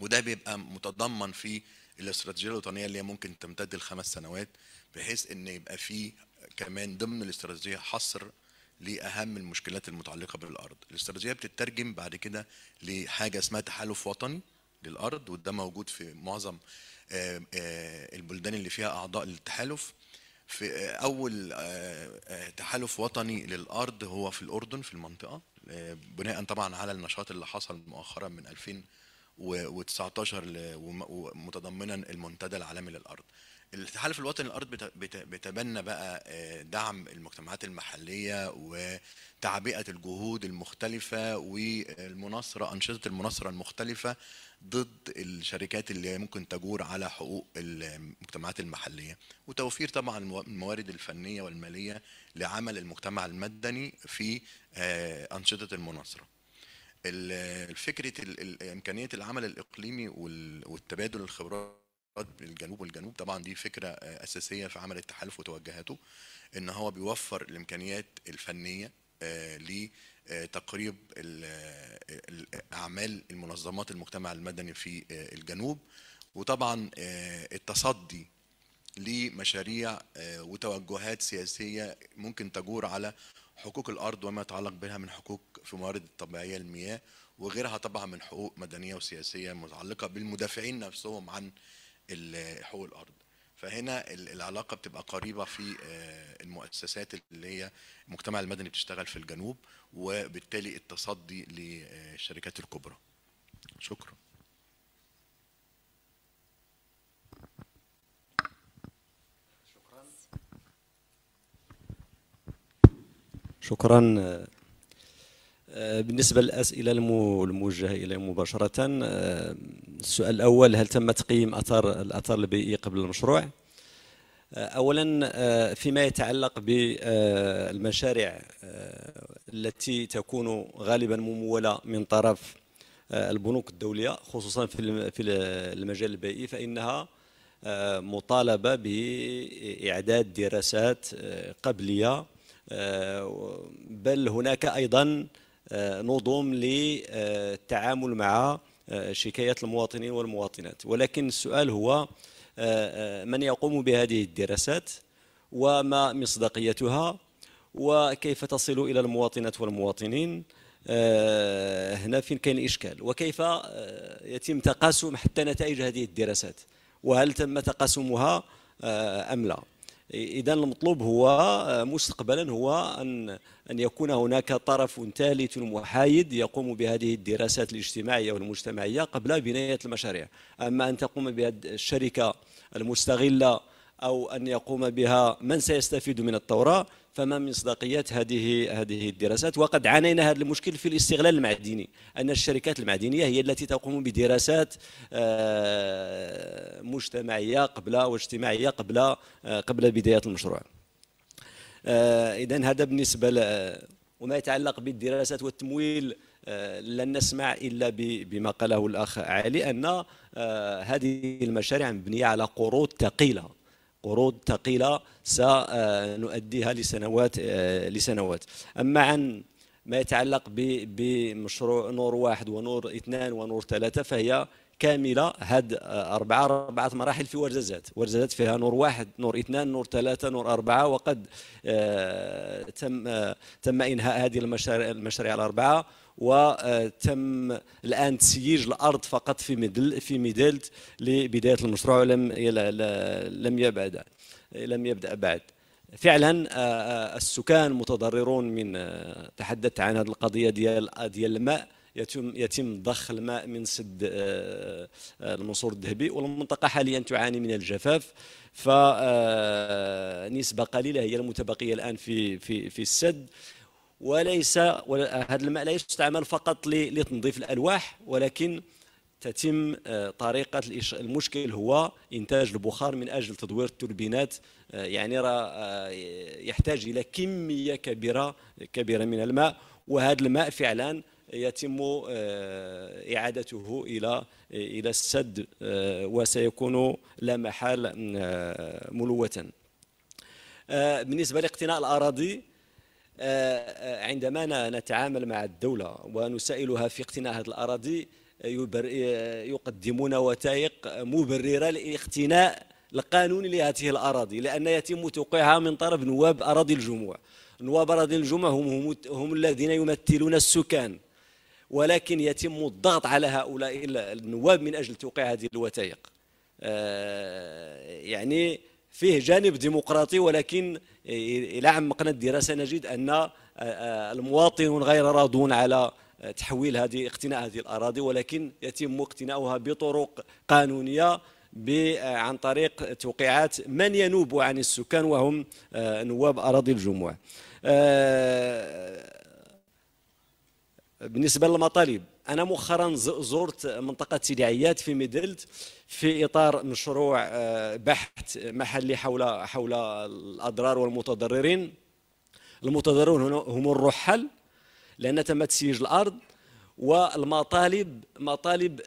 وده بيبقى متضمن في الاستراتيجيه الوطنيه اللي هي ممكن تمتد لخمس سنوات بحيث ان يبقى في كمان ضمن الاستراتيجيه حصر لاهم المشكلات المتعلقه بالارض الاستراتيجيه بتترجم بعد كده لحاجه اسمها تحالف وطني للارض وده موجود في معظم آه، آه، البلدان اللي فيها اعضاء للتحالف في آه، اول تحالف وطني للارض هو في الاردن في المنطقه بناء طبعا على النشاط اللي حصل مؤخرا من 2000 و19 ومتضمنا المنتدى العالمي للارض التحالف الوطني للارض بيتبنى بقى آه، دعم المجتمعات المحليه وتعبئه الجهود المختلفه والمناصره انشطه المناصره المختلفه ضد الشركات اللي ممكن تجور على حقوق المجتمعات المحليه وتوفير طبعا الموارد الفنيه والماليه لعمل المجتمع المدني في آه، انشطه المناصره فكره امكانيه العمل الاقليمي والتبادل الخبرات الجنوب والجنوب طبعا دي فكره آه، اساسيه في عمل التحالف وتوجهاته ان هو بيوفر الامكانيات الفنيه آه، لتقريب آه، اعمال المنظمات المجتمع المدني في الجنوب وطبعا التصدي لمشاريع وتوجهات سياسيه ممكن تجور على حقوق الارض وما يتعلق بها من حقوق في موارد الطبيعيه المياه وغيرها طبعا من حقوق مدنيه وسياسيه متعلقه بالمدافعين نفسهم عن حقوق الارض فهنا العلاقه بتبقى قريبه في آه، المؤسسات اللي هي المجتمع المدني بتشتغل في الجنوب وبالتالي التصدي للشركات الكبرى شكرا شكرا آه، آه، بالنسبة للأسئلة الموجهة إلي مباشرة آه، السؤال الأول هل تم تقييم أثر الأثر البيئي قبل المشروع؟ اولا فيما يتعلق بالمشاريع التي تكون غالبا مموله من طرف البنوك الدوليه خصوصا في في المجال البيئي فانها مطالبه باعداد دراسات قبليه آه، بل هناك أيضا آه، نظم للتعامل مع آه، شكايات المواطنين والمواطنات ولكن السؤال هو من يقوم بهذه الدراسات وما مصداقيتها وكيف تصل إلى المواطنات والمواطنين هنا فين كاين الإشكال وكيف يتم تقاسم حتى نتائج هذه الدراسات وهل تم تقاسمها أم لا اذا المطلوب هو آه، مستقبلا هو ان ان يكون هناك طرف ثالث محايد يقوم بهذه الدراسات الاجتماعيه والمجتمعيه قبل بنايه المشاريع اما ان تقوم بهذه الشركه المستغله أو أن يقوم بها من سيستفيد من الثورة فما مصداقية هذه هذه الدراسات وقد عانينا هذا المشكل في الاستغلال المعدني أن الشركات المعدنية هي التي تقوم بدراسات آه، مجتمعية قبل واجتماعية قبل آه، قبل بداية المشروع آه، إذا هذا بالنسبة وما يتعلق بالدراسات والتمويل لن نسمع الا بما قاله الاخ علي ان هذه المشاريع مبنيه على قروض ثقيله قروض ثقيلة سنؤديها لسنوات آه، لسنوات أما عن ما يتعلق بمشروع نور واحد ونور اثنان ونور ثلاثة فهي كاملة هاد آه، أربعة أربعة مراحل في ورزازات ورزازات فيها نور واحد نور اثنان نور ثلاثة نور أربعة وقد آه، تم تم إنهاء هذه المشاريع الأربعة وتم الان تسييج الارض فقط في ميدل في ميدلت لبدايه المشروع ولم لم يبدا لم يبدا بعد فعلا آه، آه، السكان متضررون من آه، تحدثت عن هذه القضيه ديال ديال الماء يتم يتم ضخ الماء من سد المنصور الذهبي والمنطقه حاليا تعاني من الجفاف فنسبه قليله هي المتبقيه الان في في في السد وليس هذا الماء لا يستعمل فقط لتنظيف الالواح ولكن تتم آه، طريقه المشكل هو انتاج البخار من اجل تدوير التوربينات آه، يعني آه، يحتاج الى كميه كبيره كبيره من الماء وهذا الماء فعلا يتم اعادته الى الى السد وسيكون لا محال ملوثا بالنسبه لاقتناء الاراضي عندما نتعامل مع الدولة ونسائلها في اقتناء هذه الأراضي يقدمون وثائق مبررة لاقتناء القانون لهذه الأراضي لأن يتم توقيعها من طرف نواب أراضي الجموع نواب أراضي الجموع هم, هم الذين يمثلون السكان ولكن يتم الضغط على هؤلاء النواب من أجل توقيع هذه الوثائق آه، يعني فيه جانب ديمقراطي ولكن إلى عمقنا الدراسة نجد أن آه، آه، المواطنون غير راضون على آه، تحويل هذه اقتناء هذه الأراضي ولكن يتم اقتناؤها بطرق قانونية عن طريق توقيعات من ينوب عن السكان وهم نواب أراضي الجموع بالنسبة للمطالب انا مؤخرا زرت منطقه سيدي عياد في ميدلت في اطار مشروع آه، بحث محلي حول حول الاضرار والمتضررين المتضررون هم الرحال لان تم تسييج الارض والمطالب مطالب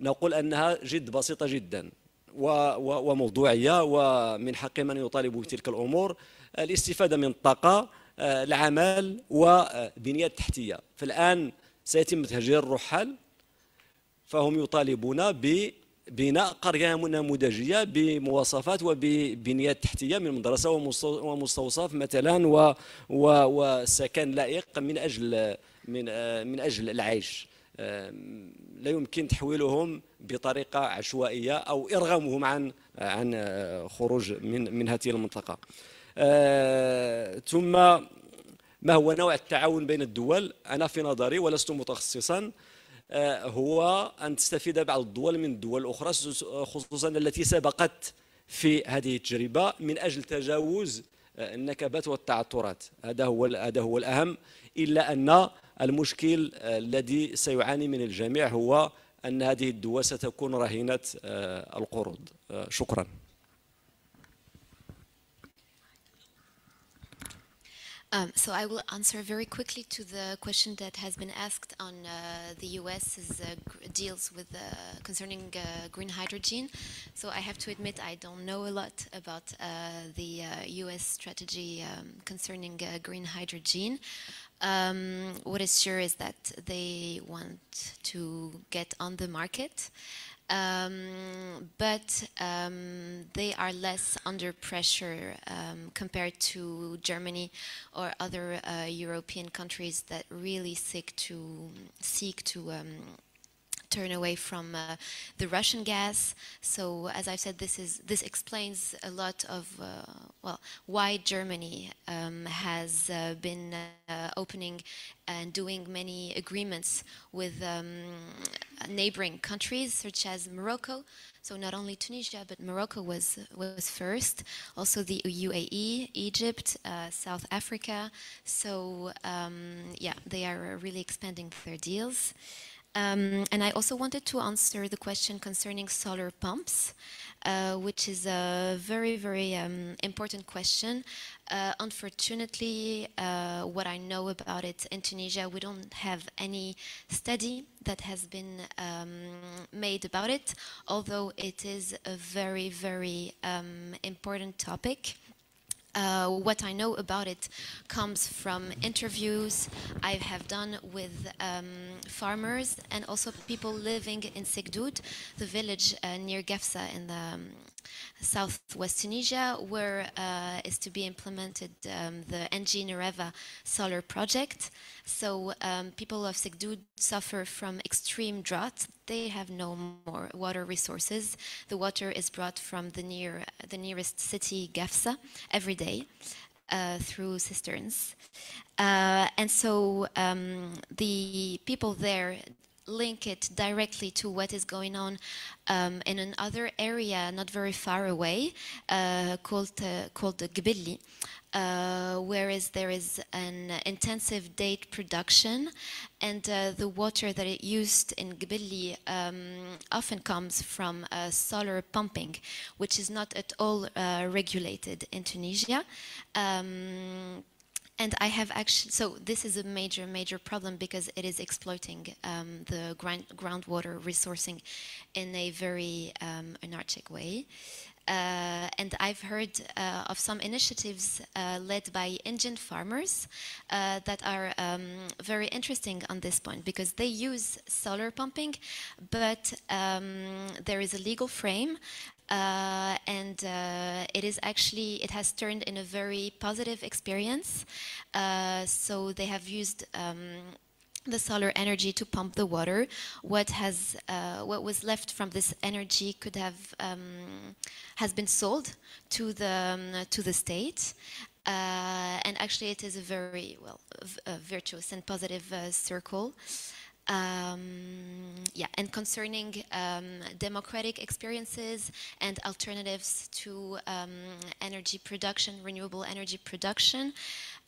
نقول انها جد بسيطه جدا وموضوعيه ومن حق من يطالب بتلك الامور الاستفاده من الطاقه آه، العمل وبنيه آه، تحتيه فالان سيتم تهجير الرحال فهم يطالبون ببناء قرية نموذجية بمواصفات وببنيه تحتية من مدرسة ومستوصف مثلا و وسكن لائق من أجل من من أجل العيش لا يمكن تحويلهم بطريقة عشوائية أو إرغامهم عن عن خروج من من هذه المنطقة أه، ثم ما هو نوع التعاون بين الدول أنا في نظري ولست متخصصا آه، هو أن تستفيد بعض الدول من الدول الأخرى خصوصا التي سبقت في هذه التجربة من أجل تجاوز آه، النكبات والتعثرات هذا هو هذا هو الأهم إلا أن المشكل آه، الذي سيعاني من الجميع هو أن هذه الدول ستكون رهينة القروض شكراً Um, so I will answer very quickly to the question that has been asked on uh, the U.S.'s uh, deals with uh, concerning uh, green hydrogen. So I have to admit I don't know a lot about uh, the U.S. Uh, strategy um, concerning green hydrogen. Um, what is sure is that they want to get on the market. Um, but um, they are less under pressure um, compared to Germany or other uh, European countries that really seek to seek to um, turn away from uh, the Russian gas. So as I've said, this is this explains a lot of uh, well why Germany um, has uh, been uh, opening and doing many agreements with um, neighboring countries such as Morocco. So not only Tunisia, but Morocco was was first. Also the UAE, Egypt, uh, South Africa. So um, yeah, they are really expanding their deals. Um, and I also wanted to answer the question concerning solar pumps, uh, which is a very, very um, important question. Uh, unfortunately, uh, what I know about it in Tunisia, we don't have any study that has been um, made about it, although it is a very, very um, important topic. Uh, what I know about it comes from interviews I have done with um, farmers and also people living in Sigdud, the village uh, near Gefsa in the um, southwest Tunisia, where uh, is to be implemented um, the NG Nereva solar project. So um, people of Sigdoud suffer from extreme drought. They have no more water resources. The water is brought from the near the nearest city, Gafsa, every day. Uh, through cisterns. Uh, and so um, the people there link it directly to what is going on um, in another area not very far away uh, called uh, called the Gbili, uh, whereas there is an intensive date production, and uh, the water that is used in Gbili um, often comes from uh, solar pumping, which is not at all uh, regulated in Tunisia. Um, and I have actually, so this is a major, major problem because it is exploiting um, the groundwater resourcing in a very um, anarchic way. Uh, and I've heard uh, of some initiatives uh, led by Indian farmers uh, that are um, very interesting on this point because they use solar pumping, but um, there is a legal frame uh, and uh, it is actually it has turned in a very positive experience. Uh, so they have used um, the solar energy to pump the water. What has uh, what was left from this energy could have um, has been sold to the um, to the state. Uh, and actually, it is a very well virtuous and positive uh, circle. Um, yeah, and concerning um, democratic experiences and alternatives to um, energy production, renewable energy production,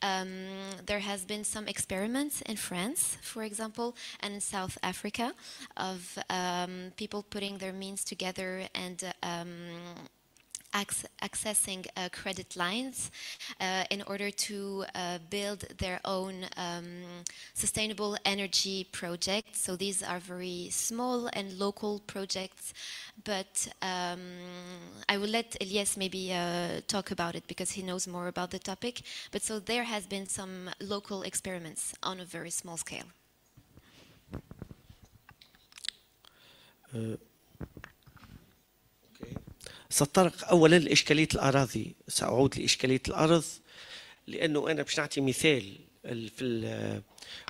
um, there has been some experiments in France, for example, and in South Africa, of um, people putting their means together and um, accessing uh, credit lines uh, in order to uh, build their own um, sustainable energy projects. So these are very small and local projects, but um, I will let Elias maybe talk about it because he knows more about the topic. But so there has been some local experiments on a very small scale. Uh, سأتطرق أولا لإشكالية الأراضي سأعود لإشكالية الأرض لأنه أنا باش نعطي مثال في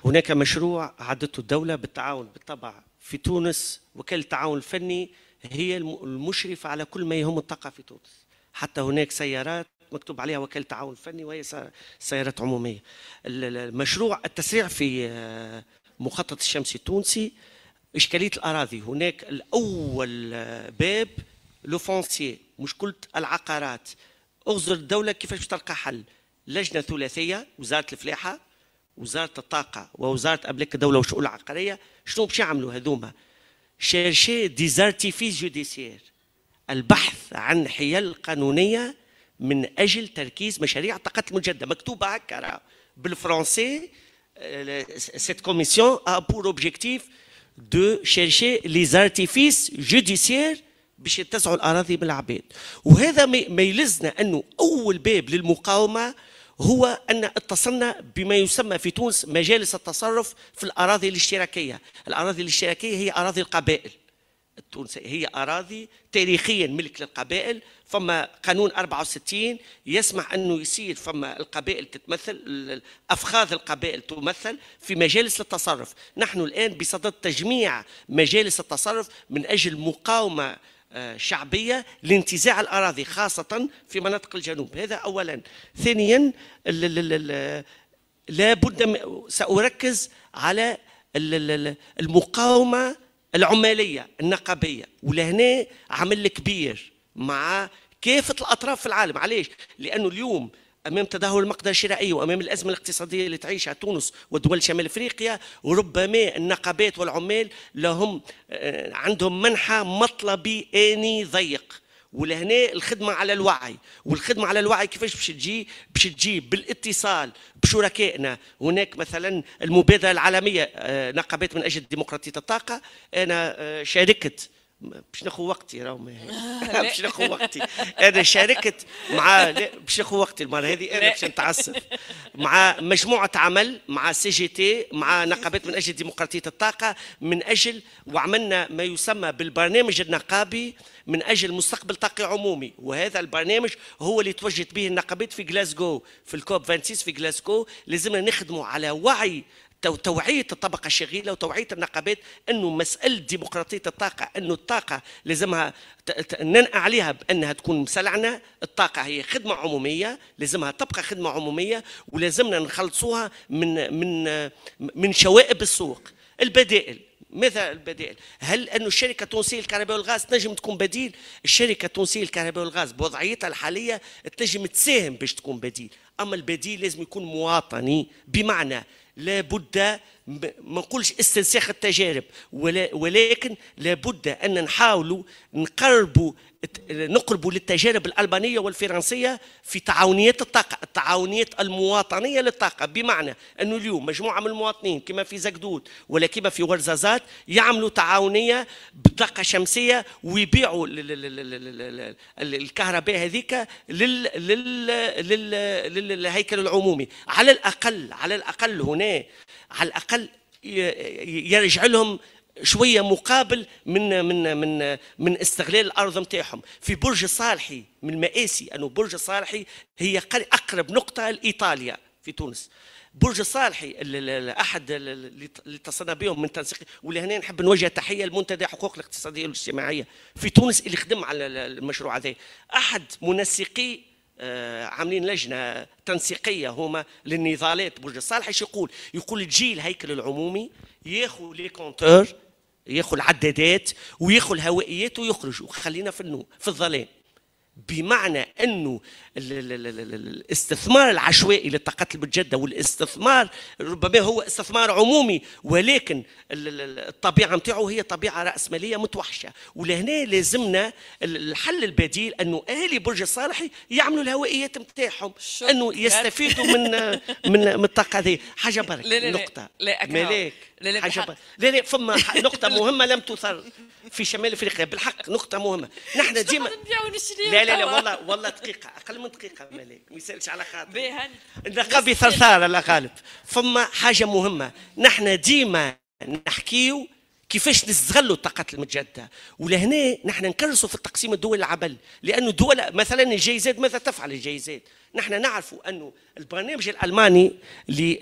هناك مشروع عدته الدولة بالتعاون بالطبع في تونس وكالة التعاون الفني هي المشرفة على كل ما يهم الطاقة في تونس حتى هناك سيارات مكتوب عليها وكالة التعاون الفني وهي سيارات عمومية المشروع التسريع في آه، مخطط الشمسي التونسي إشكالية الأراضي هناك الأول آه، باب لو مشكله العقارات اغزر الدوله كيفاش تلقى حل لجنه ثلاثيه وزاره الفلاحه وزاره الطاقه ووزاره املاك الدوله والشؤون العقاريه شنو باش يعملوا هذوما شيرشي ديزارتيفيس جوديسيير البحث عن حيل قانونيه من اجل تركيز مشاريع الطاقه المجدده مكتوبه هكا بالفرنسي سيت آه، كوميسيون a pour objectif de chercher les artifices باش يتسعوا الاراضي بالعباد وهذا ما يلزنا انه اول باب للمقاومه هو ان اتصلنا بما يسمى في تونس مجالس التصرف في الاراضي الاشتراكيه الاراضي الاشتراكيه هي اراضي القبائل التونسية هي أراضي تاريخيا ملك للقبائل فما قانون 64 يسمح أنه يصير فما القبائل تتمثل أفخاذ القبائل تمثل في مجالس التصرف نحن الآن بصدد تجميع مجالس التصرف من أجل مقاومة آه، شعبيه لانتزاع الاراضي خاصه في مناطق الجنوب هذا اولا ثانيا لا بد ساركز على المقاومه العماليه النقابيه ولهنا عمل كبير مع كافه الاطراف في العالم علاش لانه اليوم امام تدهور المقدره الشرائيه وامام الازمه الاقتصاديه اللي تعيشها تونس ودول شمال افريقيا وربما النقابات والعمال لهم آه، عندهم منحى مطلبي اني ضيق ولهنا الخدمه على الوعي والخدمه على الوعي كيفاش باش تجي باش تجي بالاتصال بشركائنا هناك مثلا المبادره العالميه آه، نقابات من اجل ديمقراطيه الطاقه انا آه، شاركت باش ناخذ وقتي راهو باش ناخذ وقتي انا شاركت مع باش ناخذ وقتي المره هذه انا باش نتعصب مع مجموعه عمل مع سي جي تي مع نقابات من اجل ديمقراطيه الطاقه من اجل وعملنا ما يسمى بالبرنامج النقابي من اجل مستقبل طاقي عمومي وهذا البرنامج هو اللي توجهت به النقابات في جلاسكو في الكوب 26 في جلاسكو لازمنا نخدموا على وعي توعيه الطبقه الشغيله وتوعيه النقابات انه مساله ديمقراطيه الطاقه انه الطاقه لازمها ننأى عليها بانها تكون مسلعنه الطاقه هي خدمه عموميه لازمها تبقى خدمه عموميه ولازمنا نخلصوها من من من شوائب السوق البدائل ماذا البدائل؟ هل أن الشركة التونسية للكهرباء والغاز تنجم تكون بديل؟ الشركة التونسية للكهرباء والغاز بوضعيتها الحالية تنجم تساهم باش تكون بديل، أما البديل لازم يكون مواطني بمعنى لابد ما نقولش استنساخ التجارب ولكن لابد ان نحاولوا نقربوا نقربوا للتجارب الالبانيه والفرنسيه في تعاونيات الطاقه، التعاونيات المواطنيه للطاقه، بمعنى انه اليوم مجموعه من المواطنين كما في زكدود ولا كما في ورزازات يعملوا تعاونيه بالطاقه الشمسيه ويبيعوا الكهرباء هذيك للهيكل العمومي، على الاقل على الاقل هنا على الاقل يرجع لهم شويه مقابل من من من من استغلال الارض نتاعهم في برج صالحي من المآسي انه برج صالحي هي اقرب نقطه لايطاليا في تونس برج صالحي احد اللي اتصلنا بهم من تنسيق ولهنا نحب نوجه تحيه لمنتدى حقوق الاقتصاديه والاجتماعيه في تونس اللي خدم على المشروع هذا احد منسقي آه، عاملين لجنه تنسيقيه هما للنضالات برج الصالح ايش يقول؟ يقول تجي الهيكل العمومي ياخذ لي كونتور ياخذ العدادات وياخذ الهوائيات ويخرج وخلينا في النوم في الظلام بمعنى انه الاستثمار العشوائي للطاقات المتجدده والاستثمار ربما هو استثمار عمومي ولكن الطبيعه نتاعو هي طبيعه راسماليه متوحشه ولهنا لازمنا الحل البديل انه اهالي برج الصالحي يعملوا الهوائيات نتاعهم انه يستفيدوا من من من الطاقه هذه حاجه برك لا لا نقطه لا ملاك لا لا حاجه برك لا لا فما نقطه مهمه لم تثر في شمال افريقيا بالحق نقطه مهمه نحن ديما لا لا لا والله والله دقيقه اقل من من دقيقه مالك ما يسالش على خاطر نلقى بثرثاره على غالب فما حاجه مهمه نحن ديما نحكيو كيفاش نستغلوا الطاقات المتجدده ولهنا نحن نكرسوا في التقسيم الدول العبل لانه الدول مثلا الجائزات ماذا تفعل الجائزات نحن نعرف انه البرنامج الالماني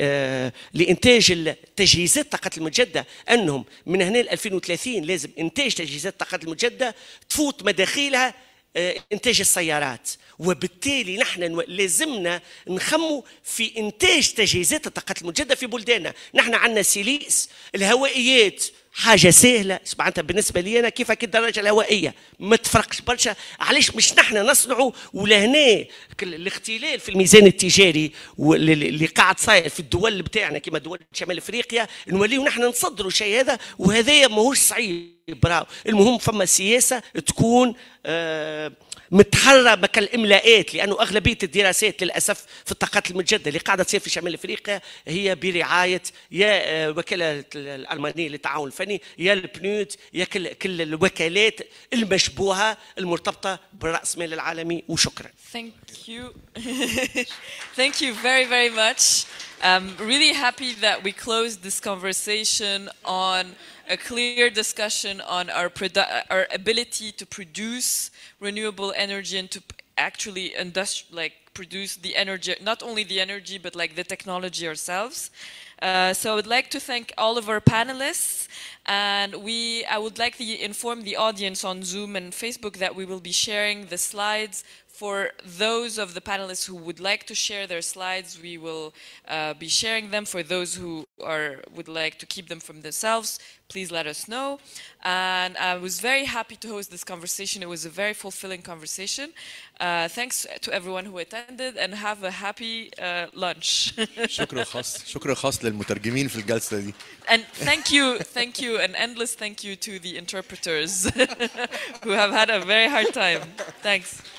آه، لانتاج تجهيزات الطاقات المتجدده انهم من هنا ل 2030 لازم انتاج تجهيزات الطاقات المتجدده تفوت مداخيلها آه، انتاج السيارات وبالتالي نحن لازمنا نخموا في انتاج تجهيزات الطاقات المتجدده في بلداننا نحن عندنا سيليس الهوائيات حاجه سهله سبعتها بالنسبه لي انا كيفك الدراجه الهوائيه ما تفرقش برشا علاش مش نحن نصنعوا ولهنا الاختلال في الميزان التجاري اللي قاعد صاير في الدول بتاعنا كما دول شمال افريقيا نوليو نحن نصدروا شيء هذا وهذايا ماهوش صعيب براو المهم فما سياسه تكون آه، متحرى مكان الاملاءات لانه اغلبيه الدراسات للاسف في الطاقات المتجدده اللي قاعده تصير في شمال افريقيا هي برعايه يا آه، وكالة الالمانيه للتعاون الفني يا البنود يا كل, كل الوكالات المشبوهه المرتبطه برأس مال العالمي وشكرا. Thank you. Thank you very very much. I'm really happy that we closed this conversation on a clear discussion on our, our ability to produce renewable energy and to actually like produce the energy, not only the energy, but like the technology ourselves. Uh, so I would like to thank all of our panelists and we, I would like to inform the audience on Zoom and Facebook that we will be sharing the slides for those of the panelists who would like to share their slides, we will uh, be sharing them. For those who are, would like to keep them from themselves, please let us know. And I was very happy to host this conversation. It was a very fulfilling conversation. Uh, thanks to everyone who attended and have a happy uh, lunch. And thank you, thank you, an endless thank you to the interpreters who have had a very hard time. Thanks.